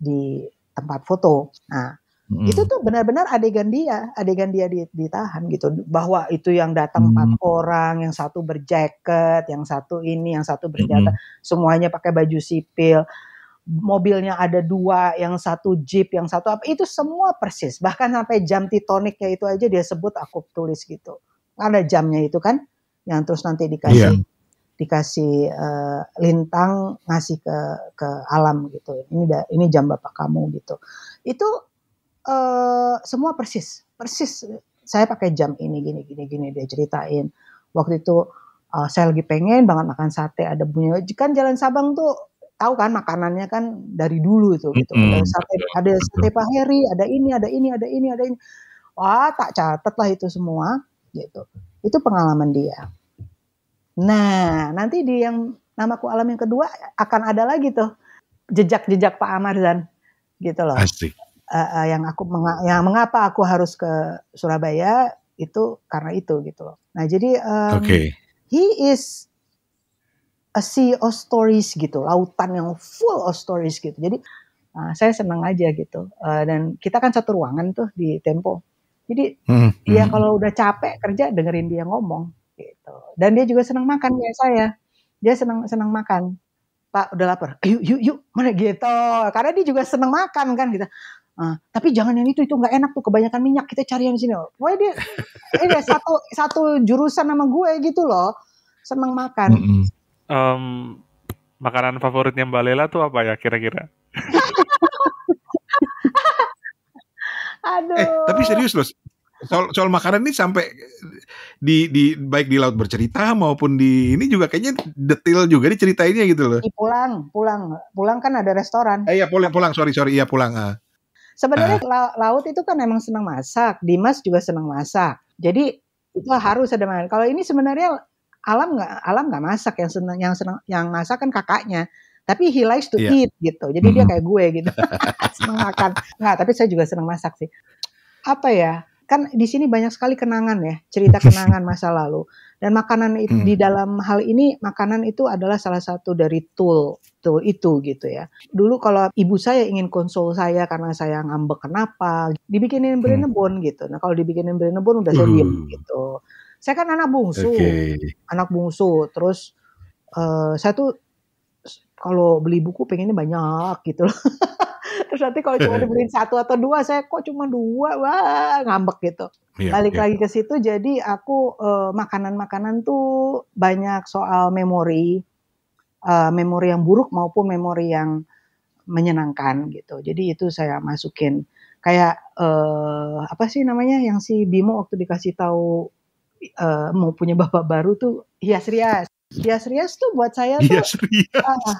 di tempat foto. Nah, hmm. itu tuh benar-benar adegan dia, adegan dia ditahan gitu. Bahwa itu yang datang empat orang, yang satu berjaket, yang satu ini, yang satu berjata, hmm. semuanya pakai baju sipil. Mobilnya ada dua, yang satu jeep, yang satu apa, itu semua persis. Bahkan sampai jam titoniknya itu aja dia sebut aku tulis gitu. Ada jamnya itu kan, yang terus nanti dikasih. Yeah dikasih uh, lintang ngasih ke ke alam gitu ini da, ini jam bapak kamu gitu itu uh, semua persis persis saya pakai jam ini gini gini gini dia ceritain waktu itu uh, saya lagi pengen banget makan sate ada bunyi kan jalan Sabang tuh tahu kan makanannya kan dari dulu itu gitu. Mm -hmm. Ada sate ada sate Pak Heri, ada ini, ada ini, ada ini, ada ini. Wah, tak catat lah itu semua gitu. Itu pengalaman dia. Nah, nanti di yang namaku alam yang kedua akan ada lagi tuh jejak-jejak Pak Amarzan gitu loh. Asik. Uh, uh, yang aku menga yang mengapa aku harus ke Surabaya itu karena itu gitu loh. Nah, jadi um, okay. he is a sea of stories gitu, lautan yang full of stories gitu. Jadi uh, saya senang aja gitu. Uh, dan kita kan satu ruangan tuh di Tempo. Jadi hmm, ya hmm. kalau udah capek kerja dengerin dia ngomong gitu. Dan dia juga senang makan kayak saya. Dia senang senang makan. Pak udah lapar. Eh, yuk yuk yuk mana gitu. Karena dia juga senang makan kan gitu. Uh, tapi jangan yang itu itu nggak enak tuh kebanyakan minyak kita cari yang di sini. Wah dia, ini eh, dia satu satu jurusan sama gue gitu loh. Senang makan. um, makanan favoritnya Mbak Lela tuh apa ya kira-kira? Aduh. Eh, tapi serius loh, soal soal makanan ini sampai di di baik di laut bercerita maupun di ini juga kayaknya detail juga nih ceritainnya gitu loh. Pulang, pulang, pulang kan ada restoran. Eh, iya pulang, pulang, sorry sorry, iya pulang. Ah. Sebenarnya ah. laut itu kan emang senang masak, Dimas juga senang masak. Jadi itu harus ada makan. Kalau ini sebenarnya alam nggak alam nggak masak yang senang yang senang yang masak kan kakaknya tapi he likes to yeah. eat gitu jadi mm -hmm. dia kayak gue gitu senang makan Nah, tapi saya juga senang masak sih apa ya kan di sini banyak sekali kenangan ya, cerita kenangan masa lalu. Dan makanan itu hmm. di dalam hal ini makanan itu adalah salah satu dari tool tool itu gitu ya. Dulu kalau ibu saya ingin konsol saya karena saya ngambek kenapa, dibikinin hmm. brenebon hmm. gitu. Nah, kalau dibikinin brenebon udah saya diem hmm. gitu. Saya kan anak bungsu. Okay. Anak bungsu terus uh, saya tuh kalau beli buku pengennya banyak gitu loh. Terus nanti kalau cuma dibeliin satu atau dua, saya kok cuma dua, wah ngambek gitu. Yeah, Balik yeah. lagi ke situ, jadi aku makanan eh, makanan-makanan tuh banyak soal memori, uh, memori yang buruk maupun memori yang menyenangkan gitu. Jadi itu saya masukin kayak uh, apa sih namanya yang si Bimo waktu dikasih tahu uh, mau punya bapak baru tuh hias rias Bias Rias tuh buat saya tuh Uh, ah,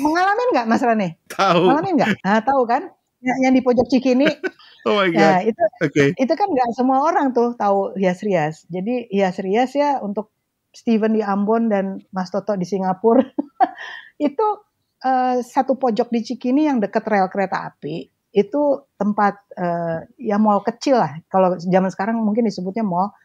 mengalami nggak Mas Rane? Tahu. Mengalami nggak? Nah, tahu kan? Ya, yang di pojok Cikini. oh my ya, god. Nah, itu okay. itu kan nggak semua orang tuh tahu hias Rias. Jadi hias ya Rias ya untuk Steven di Ambon dan Mas Toto di Singapura itu uh, satu pojok di Cikini yang deket rel kereta api itu tempat uh, ya mall kecil lah kalau zaman sekarang mungkin disebutnya mall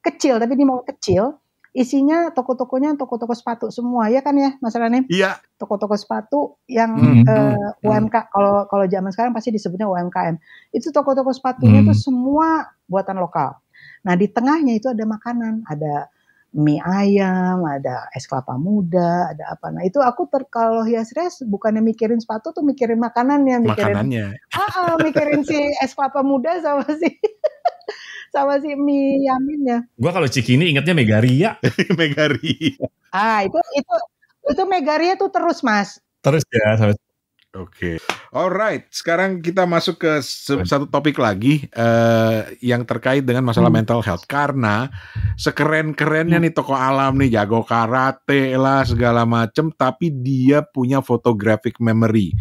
kecil tapi ini mall kecil isinya toko-tokonya toko-toko sepatu semua ya kan ya Mas Rani? Iya. Toko-toko sepatu yang hmm. uh, hmm, eh, hmm. UMK kalau kalau zaman sekarang pasti disebutnya UMKM. Itu toko-toko sepatunya itu hmm. semua buatan lokal. Nah, di tengahnya itu ada makanan, ada mie ayam, ada es kelapa muda, ada apa. Nah, itu aku ter kalau hias res bukannya mikirin sepatu tuh mikirin makanannya, mikirin makanannya. Ah, ah mikirin si es kelapa muda sama sih. sama si Mi Yamin ya. Gua kalau Cikini ingatnya Megaria. Megaria. Ah, itu itu itu Megaria tuh terus, Mas. Terus ya sampai Oke. Okay. Alright, sekarang kita masuk ke satu topik lagi uh, yang terkait dengan masalah hmm. mental health karena sekeren-kerennya nih toko alam nih jago karate lah segala macem tapi dia punya photographic memory.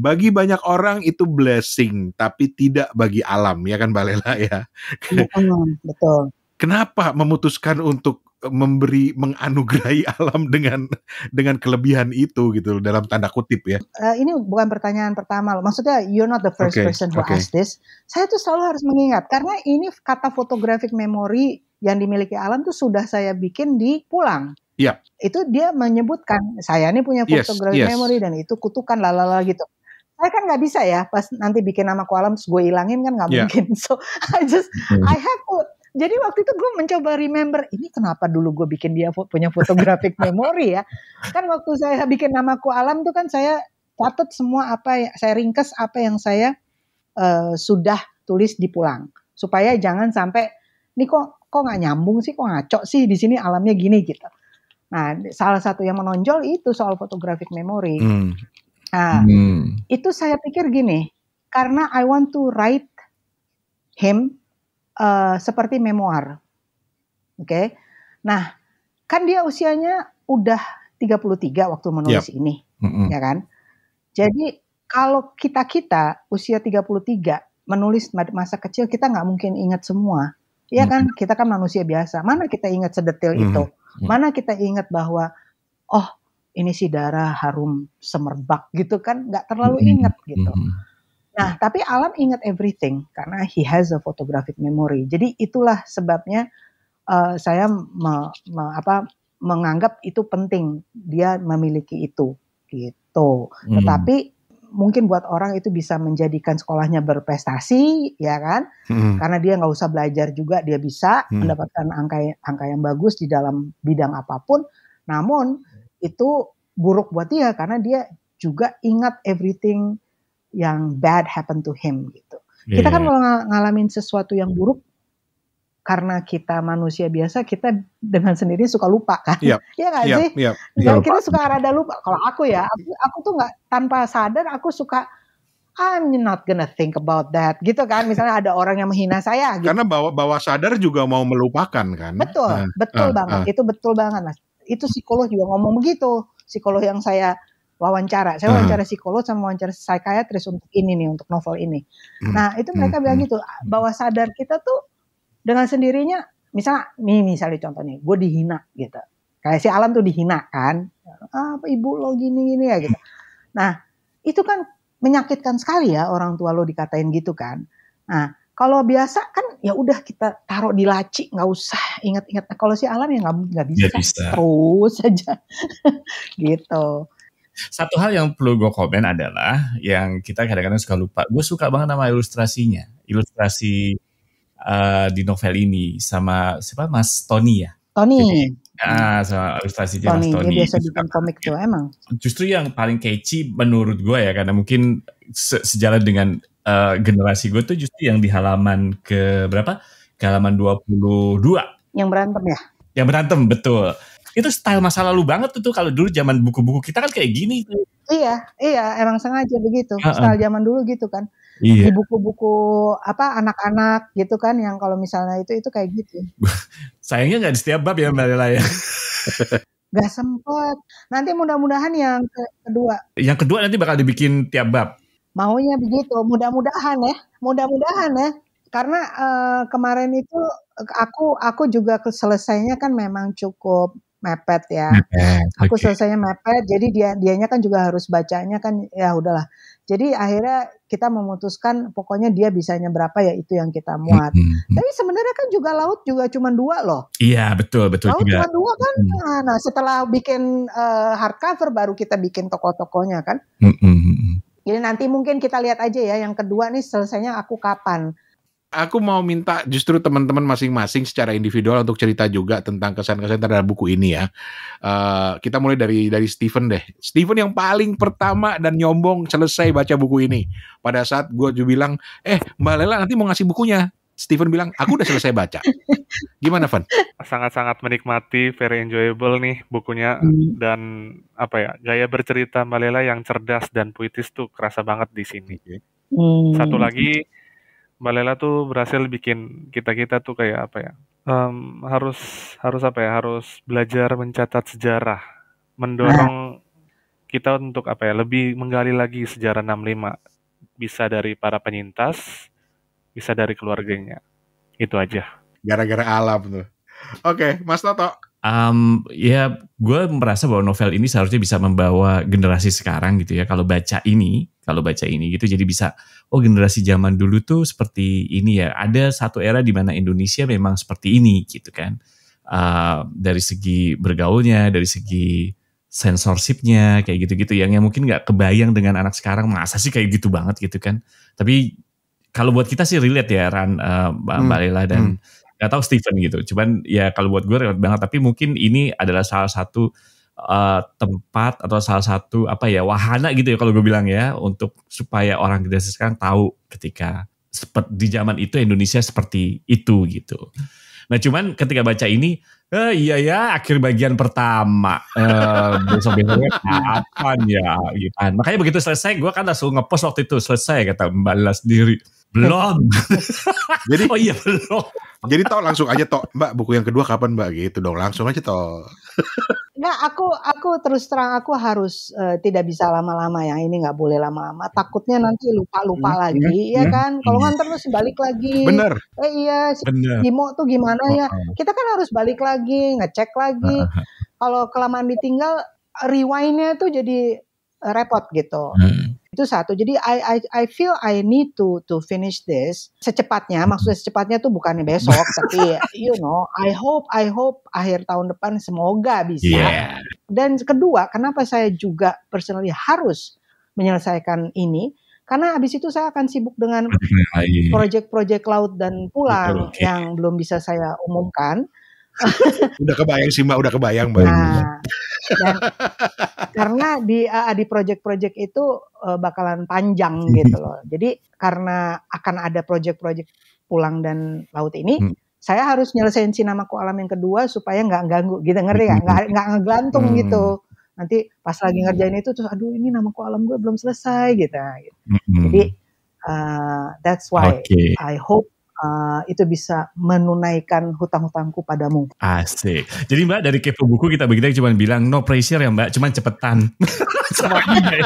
Bagi banyak orang itu blessing tapi tidak bagi alam ya kan Balela ya. Betul, betul. Kenapa memutuskan untuk memberi menganugerahi alam dengan dengan kelebihan itu gitu dalam tanda kutip ya. Uh, ini bukan pertanyaan pertama loh. Maksudnya you're not the first okay. person who okay. asked this. Saya tuh selalu harus mengingat karena ini kata photographic memori yang dimiliki alam tuh sudah saya bikin di pulang. Iya. Yeah. Itu dia menyebutkan saya ini punya photographic yes, dan itu kutukan lalala gitu saya kan nggak bisa ya pas nanti bikin nama koalam terus gue ilangin kan nggak yeah. mungkin so I just I have to jadi waktu itu gue mencoba remember ini kenapa dulu gue bikin dia punya fotografik memori ya. Kan waktu saya bikin namaku alam tuh kan saya catat semua apa ya, saya ringkas apa yang saya uh, sudah tulis di pulang supaya jangan sampai ini kok kok nggak nyambung sih kok ngaco sih di sini alamnya gini gitu. Nah, salah satu yang menonjol itu soal fotografik memori. Hmm. Nah, hmm. itu saya pikir gini, karena I want to write him uh, seperti memoir. Oke. Okay? Nah, kan dia usianya udah 33 waktu menulis yep. ini, mm-hmm. ya kan? Jadi kalau kita-kita usia 33 menulis masa kecil kita nggak mungkin ingat semua. Ya mm-hmm. kan? Kita kan manusia biasa. Mana kita ingat sedetail mm-hmm. itu? Mana kita ingat bahwa oh, ini si darah harum semerbak gitu kan nggak terlalu ingat gitu. Mm-hmm. Nah, tapi alam ingat everything karena he has a photographic memory. Jadi itulah sebabnya uh, saya me, me, apa, menganggap itu penting dia memiliki itu gitu. Hmm. Tetapi mungkin buat orang itu bisa menjadikan sekolahnya berprestasi, ya kan? Hmm. Karena dia nggak usah belajar juga dia bisa hmm. mendapatkan angka angka yang bagus di dalam bidang apapun. Namun itu buruk buat dia karena dia juga ingat everything yang bad happen to him gitu. Yeah. Kita kan iya. kalau ngalamin sesuatu yang buruk karena kita manusia biasa kita dengan sendiri suka lupa kan yep. ya kan yep. sih yep. Iya. Yep. Iya, kita suka rada lupa kalau aku ya aku, aku tuh nggak tanpa sadar aku suka I'm not gonna think about that gitu kan misalnya ada orang yang menghina saya gitu. karena bawa bawa sadar juga mau melupakan kan betul uh, betul uh, banget uh. itu betul banget mas itu psikolog juga ngomong begitu psikolog yang saya wawancara. Saya hmm. wawancara psikolog sama wawancara psikiatris untuk ini nih, untuk novel ini. Hmm. Nah, itu mereka hmm. bilang gitu, bahwa sadar kita tuh dengan sendirinya, misalnya, nih misalnya contohnya, gue dihina gitu. Kayak si Alam tuh dihina kan, ah, apa ibu lo gini-gini ya gitu. Nah, itu kan menyakitkan sekali ya orang tua lo dikatain gitu kan. Nah, kalau biasa kan ya udah kita taruh di laci, nggak usah ingat-ingat. Nah, kalau si alam ya nggak bisa, bisa terus saja gitu. Satu hal yang perlu gue komen adalah yang kita kadang-kadang suka lupa. Gue suka banget sama ilustrasinya, ilustrasi uh, di novel ini sama siapa Mas Tony ya. Tony. Jadi, Ah, sama ilustrasi Tony, Mas Tony. Dia biasa bikin komik tuh emang. Justru yang paling catchy menurut gue ya karena mungkin se sejalan dengan uh, generasi gue tuh justru yang di halaman ke berapa? Ke halaman 22. Yang berantem ya? Yang berantem betul itu style masa lalu banget tuh, tuh kalau dulu zaman buku-buku kita kan kayak gini Iya, iya, emang sengaja begitu. Uh -uh. Style zaman dulu gitu kan. Iya. Di buku-buku apa anak-anak gitu kan yang kalau misalnya itu itu kayak gitu. Sayangnya nggak di setiap bab ya Mbak Lela ya. gak sempet. Nanti mudah-mudahan yang kedua. Yang kedua nanti bakal dibikin tiap bab. Maunya begitu. Mudah-mudahan ya. Mudah-mudahan ya. Karena uh, kemarin itu aku aku juga selesainya kan memang cukup mepet ya. Mepet, aku okay. selesainya mepet, jadi dia dianya kan juga harus bacanya kan ya udahlah. Jadi akhirnya kita memutuskan pokoknya dia bisanya berapa ya itu yang kita muat. Mm -hmm. Tapi sebenarnya kan juga laut juga cuma dua loh. Iya betul betul. Laut cuma dua kan. Mm. -hmm. Nah setelah bikin uh, eh, hardcover baru kita bikin toko tokonya kan. Mm -hmm. Jadi nanti mungkin kita lihat aja ya yang kedua nih selesainya aku kapan aku mau minta justru teman-teman masing-masing secara individual untuk cerita juga tentang kesan-kesan terhadap buku ini ya. Uh, kita mulai dari dari Stephen deh. Stephen yang paling pertama dan nyombong selesai baca buku ini. Pada saat gue juga bilang, eh Mbak Lela nanti mau ngasih bukunya. Stephen bilang, aku udah selesai baca. Gimana, Van? Sangat-sangat menikmati, very enjoyable nih bukunya. Hmm. Dan apa ya, gaya bercerita Mbak Lela yang cerdas dan puitis tuh kerasa banget di sini. Hmm. Satu lagi, Mbak tuh berhasil bikin kita kita tuh kayak apa ya um, harus harus apa ya harus belajar mencatat sejarah mendorong nah. kita untuk apa ya lebih menggali lagi sejarah 65 bisa dari para penyintas bisa dari keluarganya itu aja gara-gara alam tuh oke okay, Mas Toto um, ya gue merasa bahwa novel ini seharusnya bisa membawa generasi sekarang gitu ya kalau baca ini kalau baca ini gitu jadi bisa oh generasi zaman dulu tuh seperti ini ya ada satu era di mana Indonesia memang seperti ini gitu kan uh, dari segi bergaulnya dari segi sensorshipnya kayak gitu-gitu yang yang mungkin nggak kebayang dengan anak sekarang masa sih kayak gitu banget gitu kan tapi kalau buat kita sih relate ya Ran uh, Mbak, hmm. Lela dan hmm. gak tau Steven gitu cuman ya kalau buat gue relate banget tapi mungkin ini adalah salah satu uh, tempat atau salah satu apa ya wahana gitu ya kalau gue bilang ya untuk supaya orang generasi sekarang tahu ketika di zaman itu Indonesia seperti itu gitu. Nah cuman ketika baca ini eh, iya ya akhir bagian pertama eh, besok besoknya kapan ya gitu. Kan. Makanya begitu selesai gue kan langsung ngepost waktu itu selesai kata mbak balas diri belum. jadi oh iya belum. Jadi toh langsung aja toh mbak buku yang kedua kapan mbak gitu dong langsung aja toh. Nah, aku aku terus terang aku harus uh, tidak bisa lama-lama yang ini nggak boleh lama-lama. Takutnya nanti lupa-lupa hmm, lagi, hmm, ya hmm, kan? Hmm. Kalau kan terus balik lagi. Bener. Eh iya, si Bener. Gimo tuh gimana ya? Kita kan harus balik lagi, ngecek lagi. Kalau kelamaan ditinggal, rewindnya tuh jadi eh, repot gitu. Hmm. Itu satu. Jadi I I I feel I need to to finish this secepatnya. Maksudnya secepatnya tuh bukannya besok, tapi you know, I hope I hope akhir tahun depan semoga bisa. Yeah. Dan kedua, kenapa saya juga personally harus menyelesaikan ini? karena habis itu saya akan sibuk dengan nah, iya. proyek-proyek laut dan pulang okay. yang belum bisa saya umumkan. udah kebayang sih mbak, udah kebayang mbak. Nah, karena di ah, di project-project itu uh, bakalan panjang hmm. gitu loh. Jadi karena akan ada project-project pulang dan laut ini, hmm. saya harus nyelesain sinamaku alam yang kedua supaya nggak ganggu gitu ngerti ya, nggak nggak nggak hmm. gitu nanti pas lagi hmm. ngerjain itu terus aduh ini nama alam gue belum selesai gitu, nah, gitu. -hmm. jadi uh, that's why okay. I hope uh, itu bisa menunaikan hutang-hutangku padamu. Asik. Jadi Mbak dari kepo buku kita begitu cuma bilang no pressure ya Mbak, cuman cepetan. Ya?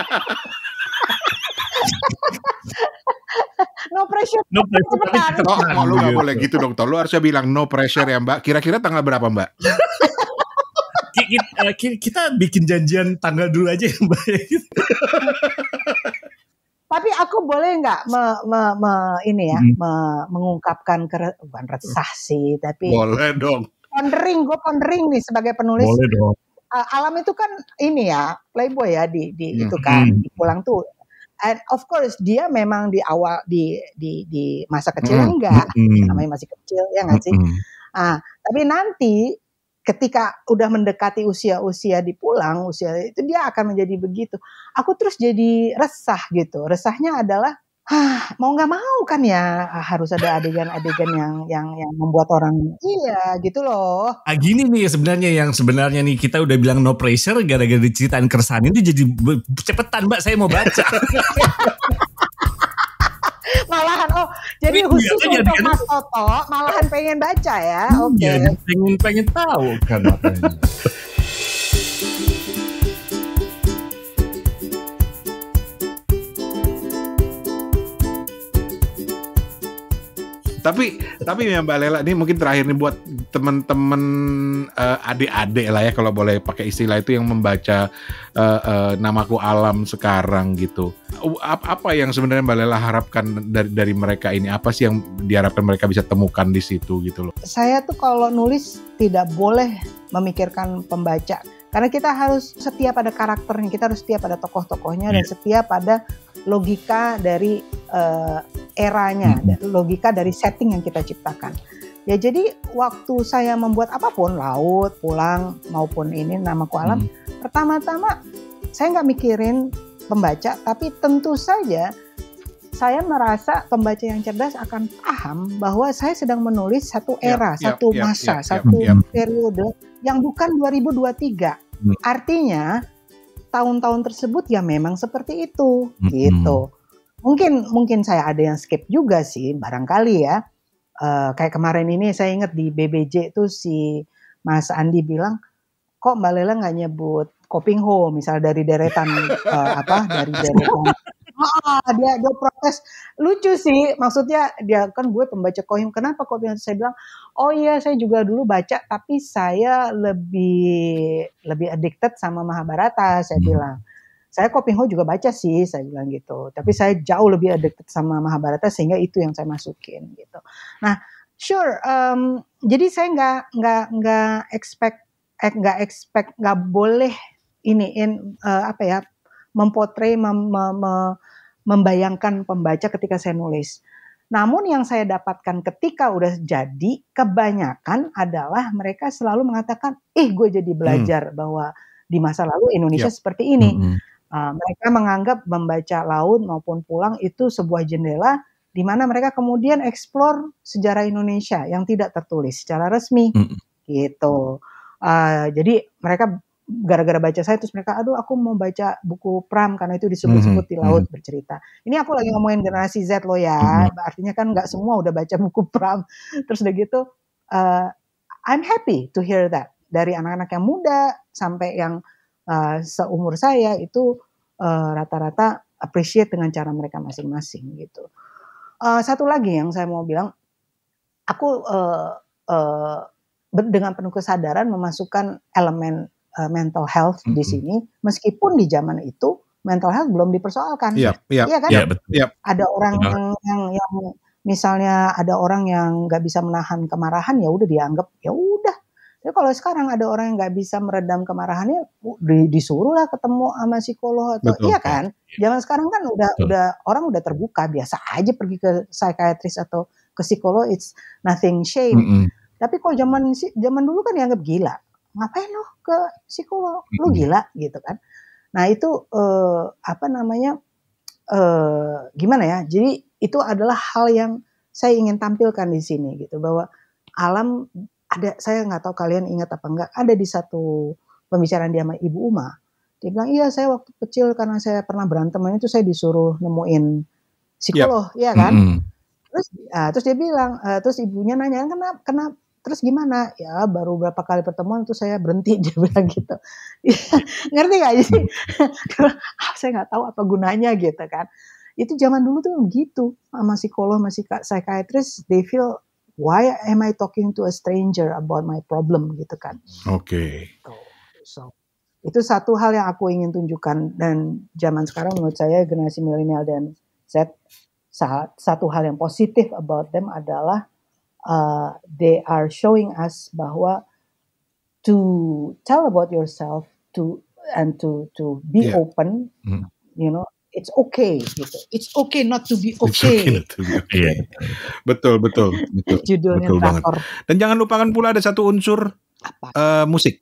no pressure. No pressure. Cepetan. Oh, oh, lu gak gitu. boleh gitu dong. Lu harusnya bilang no pressure ya Mbak. Kira-kira tanggal berapa Mbak? kita, eh, kita bikin janjian tanggal dulu aja ya Mbak. Tapi aku boleh nggak me, me, me, ini ya hmm. me, mengungkapkan ke, bukan resah sih, tapi boleh dong. Pondering, gue pondering nih sebagai penulis. Boleh dong. Uh, alam itu kan ini ya playboy ya di, di hmm. itu kan hmm. di pulang tuh. And of course dia memang di awal di di, di masa kecil hmm. enggak, hmm. namanya masih kecil ya nggak sih. Hmm. Ah, tapi nanti ketika udah mendekati usia-usia di pulang, usia itu dia akan menjadi begitu. Aku terus jadi resah gitu. Resahnya adalah Hah, mau nggak mau kan ya ah, harus ada adegan-adegan yang yang yang membuat orang iya gitu loh. Ah gini nih sebenarnya yang sebenarnya nih kita udah bilang no pressure gara-gara diceritain keresahan itu jadi cepetan mbak saya mau baca. malahan oh jadi khusus untuk jadi, Mas Toto malahan pengen baca ya. Hmm, oke. Okay. Ya, pengen pengen tahu kan tapi tapi ya Mbak Lela ini mungkin terakhir nih buat temen-temen uh, adik-adik lah ya kalau boleh pakai istilah itu yang membaca uh, uh, namaku alam sekarang gitu. Apa yang sebenarnya Mbak Lela harapkan dari dari mereka ini? Apa sih yang diharapkan mereka bisa temukan di situ gitu loh? Saya tuh kalau nulis tidak boleh memikirkan pembaca karena kita harus setia pada karakternya, kita harus setia pada tokoh-tokohnya yeah. dan iya. setia pada logika dari uh, eranya, hmm. logika dari setting yang kita ciptakan. Ya jadi waktu saya membuat apapun laut, pulang maupun ini nama kualam, hmm. pertama-tama saya nggak mikirin pembaca, tapi tentu saja saya merasa pembaca yang cerdas akan paham bahwa saya sedang menulis satu iya, era, yep, iya, satu yep, iya, masa, yep, satu periode yang bukan 2023. Hmm. Artinya tahun-tahun tersebut ya memang seperti itu mm-hmm. gitu. Mungkin mungkin saya ada yang skip juga sih barangkali ya. Uh, kayak kemarin ini saya ingat di BBJ itu si Mas Andi bilang kok Mbak Lela nggak nyebut coping Kopingho misal dari deretan uh, apa dari deretan Oh, dia dia protes lucu sih maksudnya dia kan gue pembaca kohim kenapa kok bilang saya bilang oh iya saya juga dulu baca tapi saya lebih lebih addicted sama Mahabharata saya hmm. bilang saya Kopingho juga baca sih, saya bilang gitu. Tapi saya jauh lebih addicted sama Mahabharata sehingga itu yang saya masukin gitu. Nah, sure. Um, jadi saya nggak nggak nggak expect eh, nggak eh, expect nggak boleh ini uh, eh, apa ya mempotret, mem, mem, mem, membayangkan pembaca ketika saya nulis. Namun yang saya dapatkan ketika udah jadi, kebanyakan adalah mereka selalu mengatakan, "Ih, eh, gue jadi hmm. belajar hmm. bahwa di masa lalu Indonesia yep. Iya. seperti ini." Hmm. Uh, mereka menganggap membaca laut maupun pulang itu sebuah jendela di mana mereka kemudian eksplor sejarah Indonesia yang tidak tertulis secara resmi, hmm. gitu. Uh, jadi mereka gara-gara baca saya terus mereka aduh aku mau baca buku Pram karena itu disebut-sebut di mhm, laut mm -hmm. bercerita. Ini aku lagi ngomongin generasi Z lo ya. Mm -hmm. Artinya kan nggak semua udah baca buku Pram. Terus udah gitu uh, I'm happy to hear that dari anak-anak yang muda sampai yang uh, seumur saya itu eh, rata-rata uh, appreciate dengan cara mereka masing-masing gitu. Uh, satu lagi yang saya mau bilang aku uh, uh, dengan penuh kesadaran memasukkan elemen uh, mental health mm -hmm. di sini meskipun di zaman itu mental health belum dipersoalkan. Iya, yeah, yeah, iya kan? Yeah, iya, iya. Ada orang yeah. yang, yang yang misalnya ada orang yang nggak bisa menahan kemarahan ya udah dianggap ya udah. Tapi kalau sekarang ada orang yang nggak bisa meredam kemarahannya di, disuruhlah ketemu sama psikolog atau iya kan? Iya. Zaman sekarang kan udah betul. udah orang udah terbuka biasa aja pergi ke psikiatris atau ke psikolog it's nothing shame. Mm -hmm. Tapi kalau zaman zaman dulu kan dianggap gila ngapain lo ke psikolog lo gila gitu kan nah itu eh, apa namanya eh, gimana ya jadi itu adalah hal yang saya ingin tampilkan di sini gitu bahwa alam ada saya nggak tahu kalian ingat apa enggak ada di satu pembicaraan dia sama ibu Uma dia bilang iya saya waktu kecil karena saya pernah berantem itu saya disuruh nemuin psikolog yep. ya kan mm -hmm. terus uh, terus dia bilang uh, terus ibunya nanya kenapa kenapa terus gimana ya baru berapa kali pertemuan tuh saya berhenti dia bilang gitu ngerti gak sih ah, saya nggak tahu apa gunanya gitu kan itu zaman dulu tuh begitu sama psikolog masih psychiatrist they feel why am I talking to a stranger about my problem gitu kan oke okay. Gitu. so itu satu hal yang aku ingin tunjukkan dan zaman sekarang menurut saya generasi milenial dan Z satu hal yang positif about them adalah uh, they are showing us bahwa to tell about yourself to and to to be yeah. open mm. you know it's okay gitu. It's okay not to be okay. It's okay not to be okay. yeah. betul betul betul. betul banget. Dan jangan lupakan pula ada satu unsur apa? Uh, musik.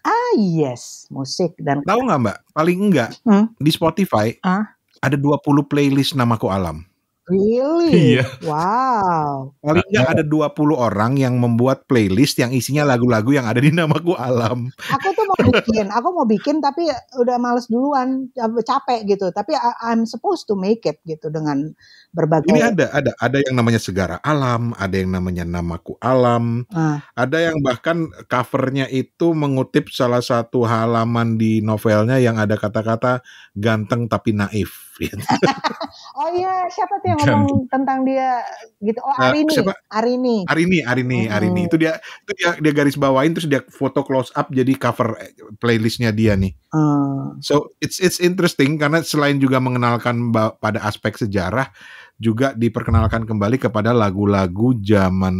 Ah yes, musik dan Tahu nggak Mbak? Paling enggak hmm? di Spotify huh? Ah? ada 20 playlist namaku alam. Really? Iya. Wow. Paling nah, ada ada 20 orang yang membuat playlist yang isinya lagu-lagu yang ada di namaku alam. Aku tuh mau bikin, aku mau bikin tapi udah males duluan, capek gitu. Tapi I'm supposed to make it gitu dengan berbagai. Ini ada, ada, ada yang namanya segara alam, ada yang namanya namaku alam, ah. ada yang bahkan covernya itu mengutip salah satu halaman di novelnya yang ada kata-kata ganteng tapi naif. oh iya, siapa tuh yang ngomong tentang dia gitu? Oh eh, Arini, siapa? Arini. Arini, Arini, hmm. Arini. Itu dia itu dia dia garis bawain terus dia foto close up jadi cover eh, playlistnya dia nih. Hmm. So it's it's interesting karena selain juga mengenalkan pada aspek sejarah juga diperkenalkan kembali kepada lagu-lagu zaman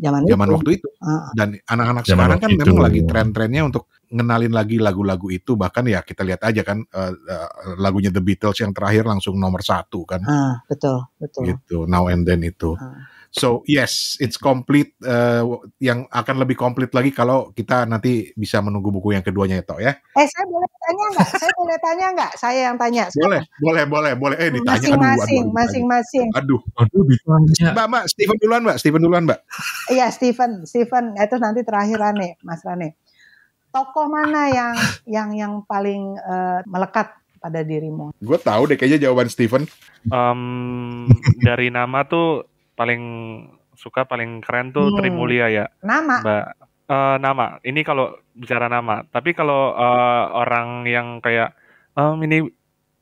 zaman, zaman itu. waktu itu. Ah. Dan anak-anak sekarang kan itu. memang lagi tren-trennya untuk ngenalin lagi lagu-lagu itu bahkan ya kita lihat aja kan uh, uh, lagunya The Beatles yang terakhir langsung nomor satu kan ah, betul betul gitu Now and Then itu ah. so yes it's complete uh, yang akan lebih komplit lagi kalau kita nanti bisa menunggu buku yang keduanya itu ya, ya eh saya boleh tanya nggak saya boleh tanya nggak saya yang tanya boleh boleh boleh boleh eh ditanya masing-masing masing-masing aduh aduh ditanya mbak mbak Stephen duluan mbak Stephen duluan mbak iya Stephen Stephen itu nah, nanti terakhir Rane Mas Rane tokoh mana yang yang yang paling uh, melekat pada dirimu? Gue tahu deh kayaknya jawaban Steven. Um, dari nama tuh paling suka paling keren tuh hmm. Trimulia ya. Nama. Mbak uh, nama. Ini kalau bicara nama. Tapi kalau uh, orang yang kayak um, ini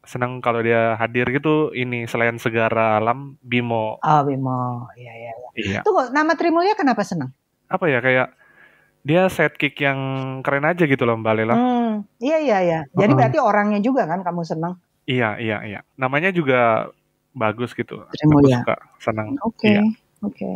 senang kalau dia hadir gitu ini selain segara alam Bimo. Oh Bimo, iya iya. iya. iya. Tunggu nama Trimulya kenapa senang? Apa ya kayak dia set kick yang keren aja gitu loh Mbak Lela. Hmm, iya iya iya. Jadi uh-huh. berarti orangnya juga kan kamu senang. Iya iya iya. Namanya juga bagus gitu. Aku ya. suka senang. Oke okay, iya. oke. Okay.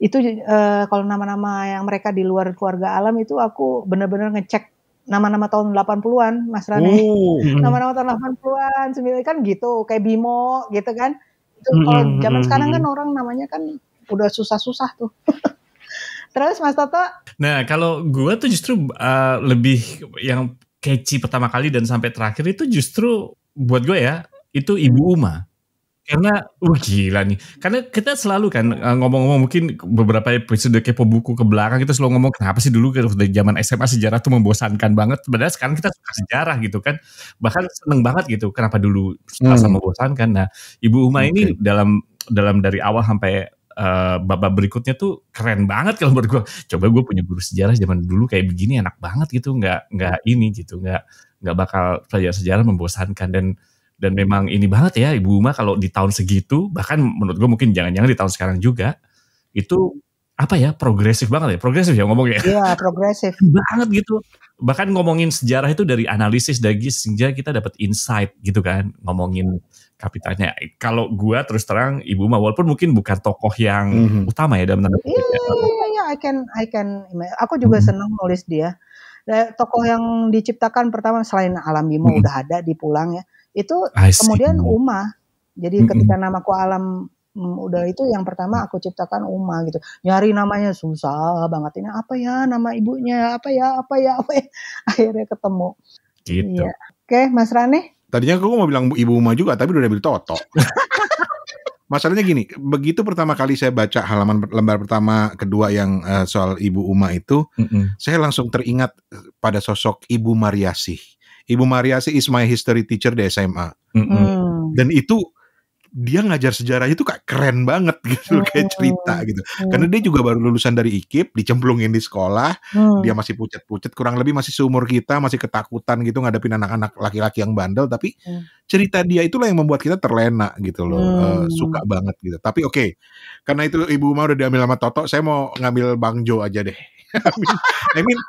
Itu uh, kalau nama-nama yang mereka di luar keluarga alam itu aku bener-bener ngecek nama-nama tahun 80-an Mas Rani. Oh. nama-nama tahun 80-an, sembilan kan gitu, kayak Bimo gitu kan. Itu hmm, kalau hmm, zaman sekarang kan orang namanya kan udah susah-susah tuh. Terus Mas Toto? Nah kalau gue tuh justru uh, lebih yang catchy pertama kali dan sampai terakhir itu justru buat gue ya itu Ibu hmm. Uma karena wah uh, gila nih karena kita selalu kan eh, ngomong-ngomong mungkin beberapa episode kepo buku ke belakang kita selalu ngomong kenapa sih dulu dari zaman SMA sejarah tuh membosankan banget padahal sekarang kita suka sejarah gitu kan bahkan seneng banget gitu kenapa dulu merasa hmm. membosankan nah ibu Uma okay. ini dalam dalam dari awal sampai Eh, babak berikutnya tuh keren banget kalau menurut gue. Coba gue punya guru sejarah zaman dulu kayak begini enak banget gitu, nggak nggak ini gitu, nggak nggak bakal pelajaran sejarah membosankan dan dan memang ini banget ya Ibu Uma kalau di tahun segitu bahkan menurut gue mungkin jangan-jangan di tahun sekarang juga itu apa ya progresif banget ya progresif ya ngomongnya iya progresif banget gitu bahkan ngomongin sejarah itu dari analisis dari sejarah kita dapat insight gitu kan ngomongin kapitanya. Kalau gua terus terang Ibu Ma walaupun mungkin bukan tokoh yang mm-hmm. utama ya dalam tanda kutip. Ya. Iya, iya, iya, I can I can aku juga mm-hmm. senang nulis dia. Nah, tokoh yang diciptakan pertama selain Alam Bimo mm-hmm. udah ada di pulang ya. Itu I kemudian see. Mhm. Uma. Jadi mm-hmm. ketika namaku Alam mm, udah itu yang pertama aku ciptakan Uma gitu. Nyari namanya susah banget ini apa ya nama ibunya apa ya apa ya apa ya akhirnya ketemu. Gitu. Iya. Oke, Mas Rane? Tadinya aku mau bilang Ibu Uma juga, tapi udah ambil Toto. Masalahnya gini, begitu pertama kali saya baca halaman lembar pertama, kedua yang uh, soal Ibu Uma itu, mm hmm saya langsung teringat eh, pada sosok Ibu Mariasi. Ibu Mariasi is my history teacher di SMA. Mm hmm Dan itu dia ngajar sejarahnya tuh kayak keren banget gitu oh. kayak cerita oh. gitu oh. karena dia juga baru lulusan dari IKIP dicemplungin di sekolah oh. dia masih pucat-pucat kurang lebih masih seumur kita masih ketakutan gitu ngadepin anak-anak laki-laki yang bandel tapi oh. cerita dia itulah yang membuat kita terlena gitu loh oh. uh, suka banget gitu tapi oke okay, karena itu Ibu Uma udah diambil sama Toto saya mau ngambil Bang Jo aja deh I mean, I mean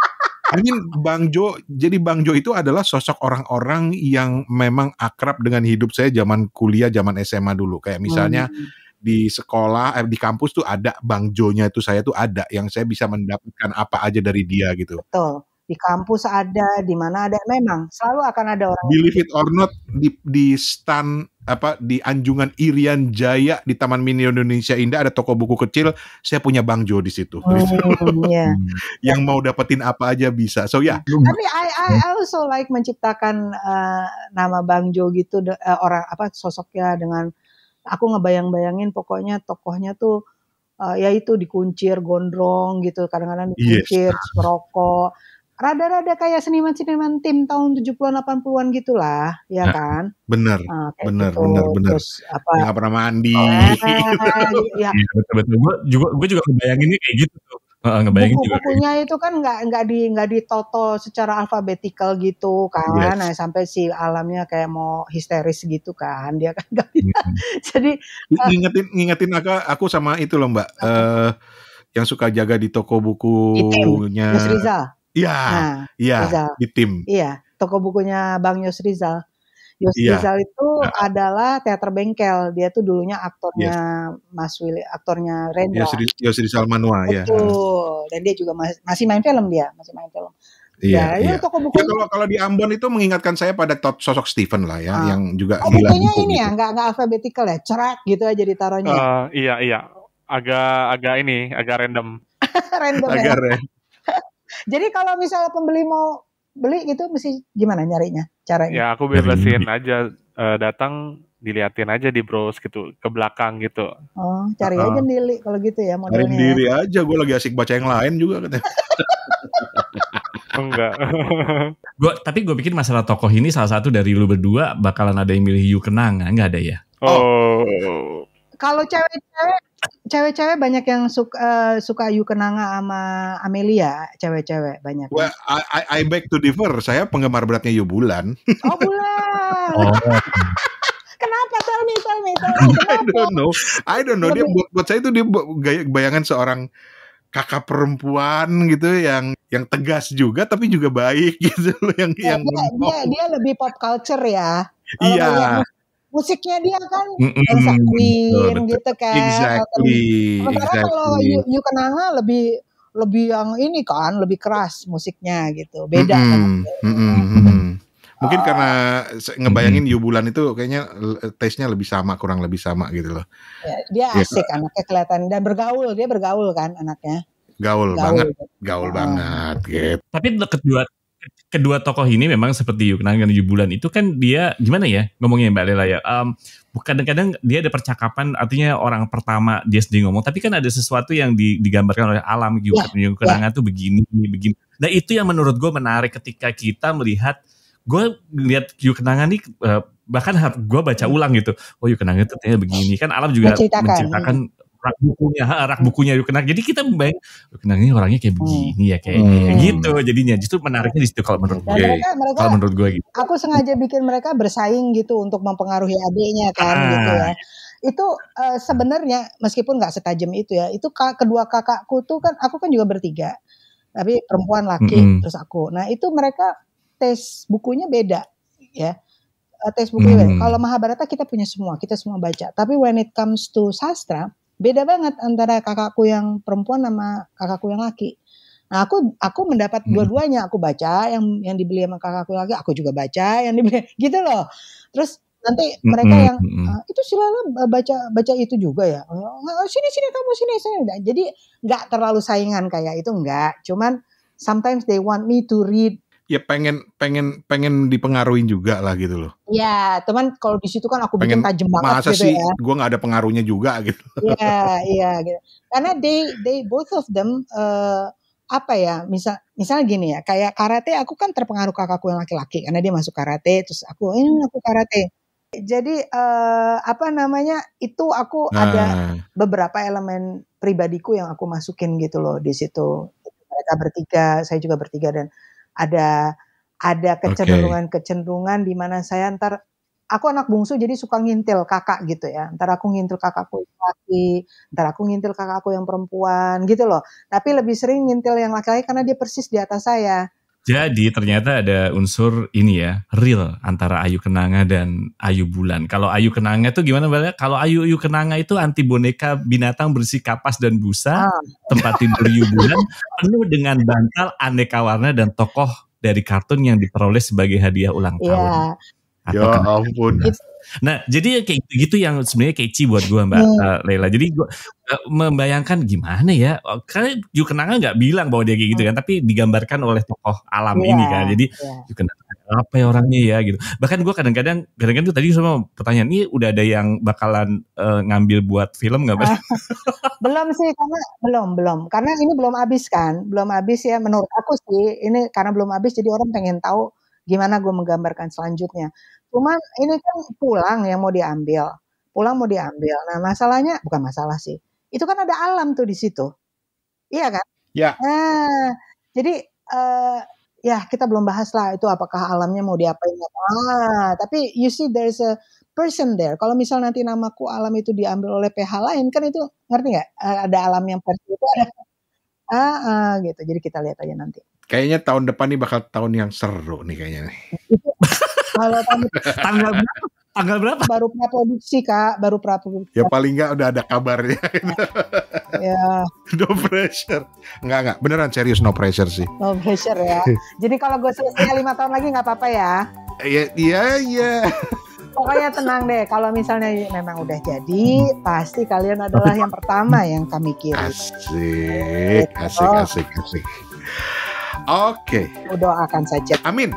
ini Bang Jo, jadi Bang Jo itu adalah sosok orang-orang yang memang akrab dengan hidup saya zaman kuliah, zaman SMA dulu. Kayak misalnya hmm. di sekolah, eh, di kampus tuh ada Bang Jo-nya itu saya tuh ada yang saya bisa mendapatkan apa aja dari dia gitu. Betul di kampus ada, di mana ada memang selalu akan ada orang. Believe it or not di di stand apa di anjungan Irian Jaya di Taman Mini Indonesia Indah ada toko buku kecil, saya punya Bang Jo di situ. Oh, iya. Hmm, yeah. Yang mau dapetin apa aja bisa. So ya. Yeah. Tapi I, I also like menciptakan uh, nama Bang Jo gitu uh, orang apa sosoknya dengan aku ngebayang-bayangin pokoknya tokohnya tuh uh, ya itu dikuncir, gondrong gitu, kadang-kadang dikuncir, yes. merokok rada-rada kayak seniman-seniman tim tahun 70-an 80-an gitulah, ya nah, kan? Bener, nah, bener, gitu. bener, bener. bener. apa? Yang pernah mandi. Eh, ya. ya, Gue juga gue juga kebayanginnya kayak gitu tuh. ngebayangin Buku juga. Bukunya gitu. itu kan nggak nggak di nggak ditoto secara alfabetikal gitu kan, yes. nah, sampai si alamnya kayak mau histeris gitu kan, dia kan nggak hmm. Jadi eh, ngingetin uh, ngingetin aku aku sama itu loh mbak, uh, yang suka jaga di toko bukunya. Mas Rizal. Iya. Iya, nah, iya, di tim. Iya, toko bukunya Bang Yos Rizal. Yos iya. Rizal itu ya. adalah teater bengkel. Dia tuh dulunya aktornya yes. Mas Willy, aktornya Rendra. Yos, Yos Rizal Manua, Betul. ya. Betul. Dan dia juga masih, masih main film dia, masih main film. Iya, ya, iya. toko buku. Ya, kalau kalau di Ambon itu mengingatkan saya pada sosok Stephen lah ya, ah. yang juga oh, gila buku. ini ya, gitu. ya, nggak nggak alfabetikal ya, cerak gitu aja ditaruhnya. Uh, iya iya, agak agak ini, agak random. random. Agak ya. random. Jadi kalau misalnya pembeli mau beli gitu mesti gimana nyarinya caranya? Ya aku bebasin aja uh, datang diliatin aja di bros gitu ke belakang gitu. Oh, cari uh, aja diri kalau gitu ya modelnya. Cari diri ya. aja, gue lagi asik baca yang lain juga katanya. Oh, enggak. gua, tapi gue pikir masalah tokoh ini salah satu dari lu berdua bakalan ada yang milih Yu Kenanga, enggak ada ya? Oh. oh. Kalau cewek-cewek cewek-cewek banyak yang suka uh, eh, suka Ayu Kenanga sama Amelia, cewek-cewek banyak. Well, I, I, I beg to differ. Saya penggemar beratnya Yu Bulan. Oh, Bulan. oh. Kenapa? Tell me, tell me, tell me. Kenapa? I don't know. I don't know. Dia buat, buat saya itu dia gaya bayangan seorang kakak perempuan gitu yang yang tegas juga tapi juga baik gitu loh yang ya, yang dia, dia, dia lebih pop culture ya. Iya musiknya dia kan Elsa mm -mm, Queen oh, gitu kan. Exactly. Sementara exactly. kalau you, you Kenanga lebih lebih yang ini kan lebih keras musiknya gitu. Beda mm -mm, kan. Mm -mm, mm -mm. Mungkin karena ah. ngebayangin Yu Bulan itu kayaknya taste-nya lebih sama, kurang lebih sama gitu loh. Ya, dia iya. asik ya. anaknya kelihatan dan bergaul, dia bergaul kan anaknya. Gaul, gaul banget, gitu. gaul ah. banget gitu. Tapi deket kedua tokoh ini memang seperti Yukna dan bulan itu kan dia gimana ya ngomongnya Mbak Lela ya um, kadang-kadang dia ada percakapan artinya orang pertama dia sendiri ngomong tapi kan ada sesuatu yang digambarkan oleh alam Yukna yeah, yeah. Ya. tuh begini begini nah itu yang menurut gue menarik ketika kita melihat gue lihat kenangan nih eh, bahkan gue baca hmm. ulang gitu oh kenangan itu ternyata begini kan alam juga menceritakan, menceritakan rak bukunya rak bukunya kenal, jadi kita membayang kenal ini orangnya kayak hmm. begini ya kayak hmm. gitu jadinya justru menariknya di situ kalau menurut nah, gue kalau menurut gue gitu aku sengaja bikin mereka bersaing gitu untuk mempengaruhi adiknya kan ah. gitu ya itu uh, sebenarnya meskipun nggak setajam itu ya itu kedua kakakku tuh kan aku kan juga bertiga tapi perempuan laki mm -hmm. terus aku nah itu mereka tes bukunya beda ya eh, tes bukunya mm -hmm. beda kalau Mahabharata kita punya semua kita semua baca tapi when it comes to sastra beda banget antara kakakku yang perempuan sama kakakku yang laki. Nah, aku aku mendapat hmm. dua-duanya, aku baca yang yang dibeli sama kakakku laki aku juga baca yang dibeli gitu loh. Terus nanti hmm, mereka hmm, yang ah, itu silalah eh, baca baca itu juga ya. Oh, sini sini kamu sini sini. Nah, jadi nggak terlalu saingan kayak itu nggak. Cuman sometimes they want me to read ya pengen pengen pengen dipengaruhi juga lah gitu loh. Iya, teman kalau di situ kan aku pengen, bikin tajam banget gitu sih, ya. Gue nggak ada pengaruhnya juga gitu. Iya, iya gitu. Karena they they both of them uh, apa ya misal misal gini ya kayak karate aku kan terpengaruh kakakku yang laki-laki karena dia masuk karate terus aku ini eh, hmm. aku karate jadi eh, apa namanya itu aku nah. ada beberapa elemen pribadiku yang aku masukin gitu loh di situ mereka bertiga saya juga bertiga dan ada ada kecenderungan-kecenderungan di mana saya ntar aku anak bungsu jadi suka ngintil kakak gitu ya. Ntar aku ngintil kakakku laki, ntar aku ngintil kakakku yang perempuan gitu loh. Tapi lebih sering ngintil yang laki-laki karena dia persis di atas saya. Jadi ternyata ada unsur ini ya, real antara Ayu Kenanga dan Ayu Bulan. Kalau Ayu Kenanga itu gimana Mbak? Kalau Ayu Ayu Kenanga itu anti boneka binatang bersih kapas dan busa, ah. tempat tidur Ayu Bulan penuh dengan bantal aneka warna dan tokoh dari kartun yang diperoleh sebagai hadiah ulang iya. tahun. Yeah. Ya ampun. Gitu. Nah, jadi kayak gitu, -gitu yang sebenarnya keci buat gue Mbak yeah. Iya. uh, Leila. Jadi gue uh, membayangkan gimana ya, oh, karena Yukenanga nggak bilang bahwa dia kayak gitu kan, iya. tapi digambarkan oleh tokoh alam yeah. ini kan. Jadi yeah. Yukenanga apa ya orangnya ya gitu. Bahkan gue kadang-kadang, kadang-kadang tuh tadi sama pertanyaan ini udah ada yang bakalan uh, ngambil buat film nggak Mbak? belum sih, karena belum belum, karena ini belum habis kan, belum habis ya menurut aku sih. Ini karena belum habis, jadi orang pengen tahu gimana gue menggambarkan selanjutnya. Cuman ini kan pulang yang mau diambil, pulang mau diambil. Nah masalahnya bukan masalah sih, itu kan ada alam tuh di situ, iya kan? Ya. Nah jadi uh, ya kita belum bahas lah itu apakah alamnya mau diapain ah tapi you see there's a person there kalau misal nanti namaku alam itu diambil oleh PH lain kan itu ngerti nggak eh, ada alam yang versi itu ada ah, ah gitu jadi kita lihat aja nanti kayaknya tahun depan nih bakal tahun yang seru nih kayaknya nih kalau tanggal berapa? Tanggal berapa? Baru praproduksi kak, baru praproduksi. Ya paling nggak udah ada kabarnya. ya. no pressure. Nggak nggak, beneran serius no pressure sih. No pressure ya. Jadi kalau gue selesai lima tahun lagi nggak apa-apa ya? ya iya iya Ya. Pokoknya tenang deh, kalau misalnya memang udah jadi, pasti kalian adalah yang pertama yang kami kirim. Asik, asik, oh. asik, asik. Oke. Okay. Doakan saja. Amin.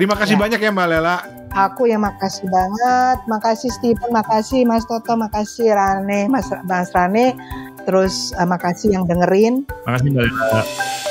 Terima kasih ya. banyak ya Mbak Lela. Aku yang makasih banget. Makasih Steven, makasih Mas Toto, makasih Rane, Mas Mas Rane. Terus uh, makasih yang dengerin. Makasih Mbak Lela.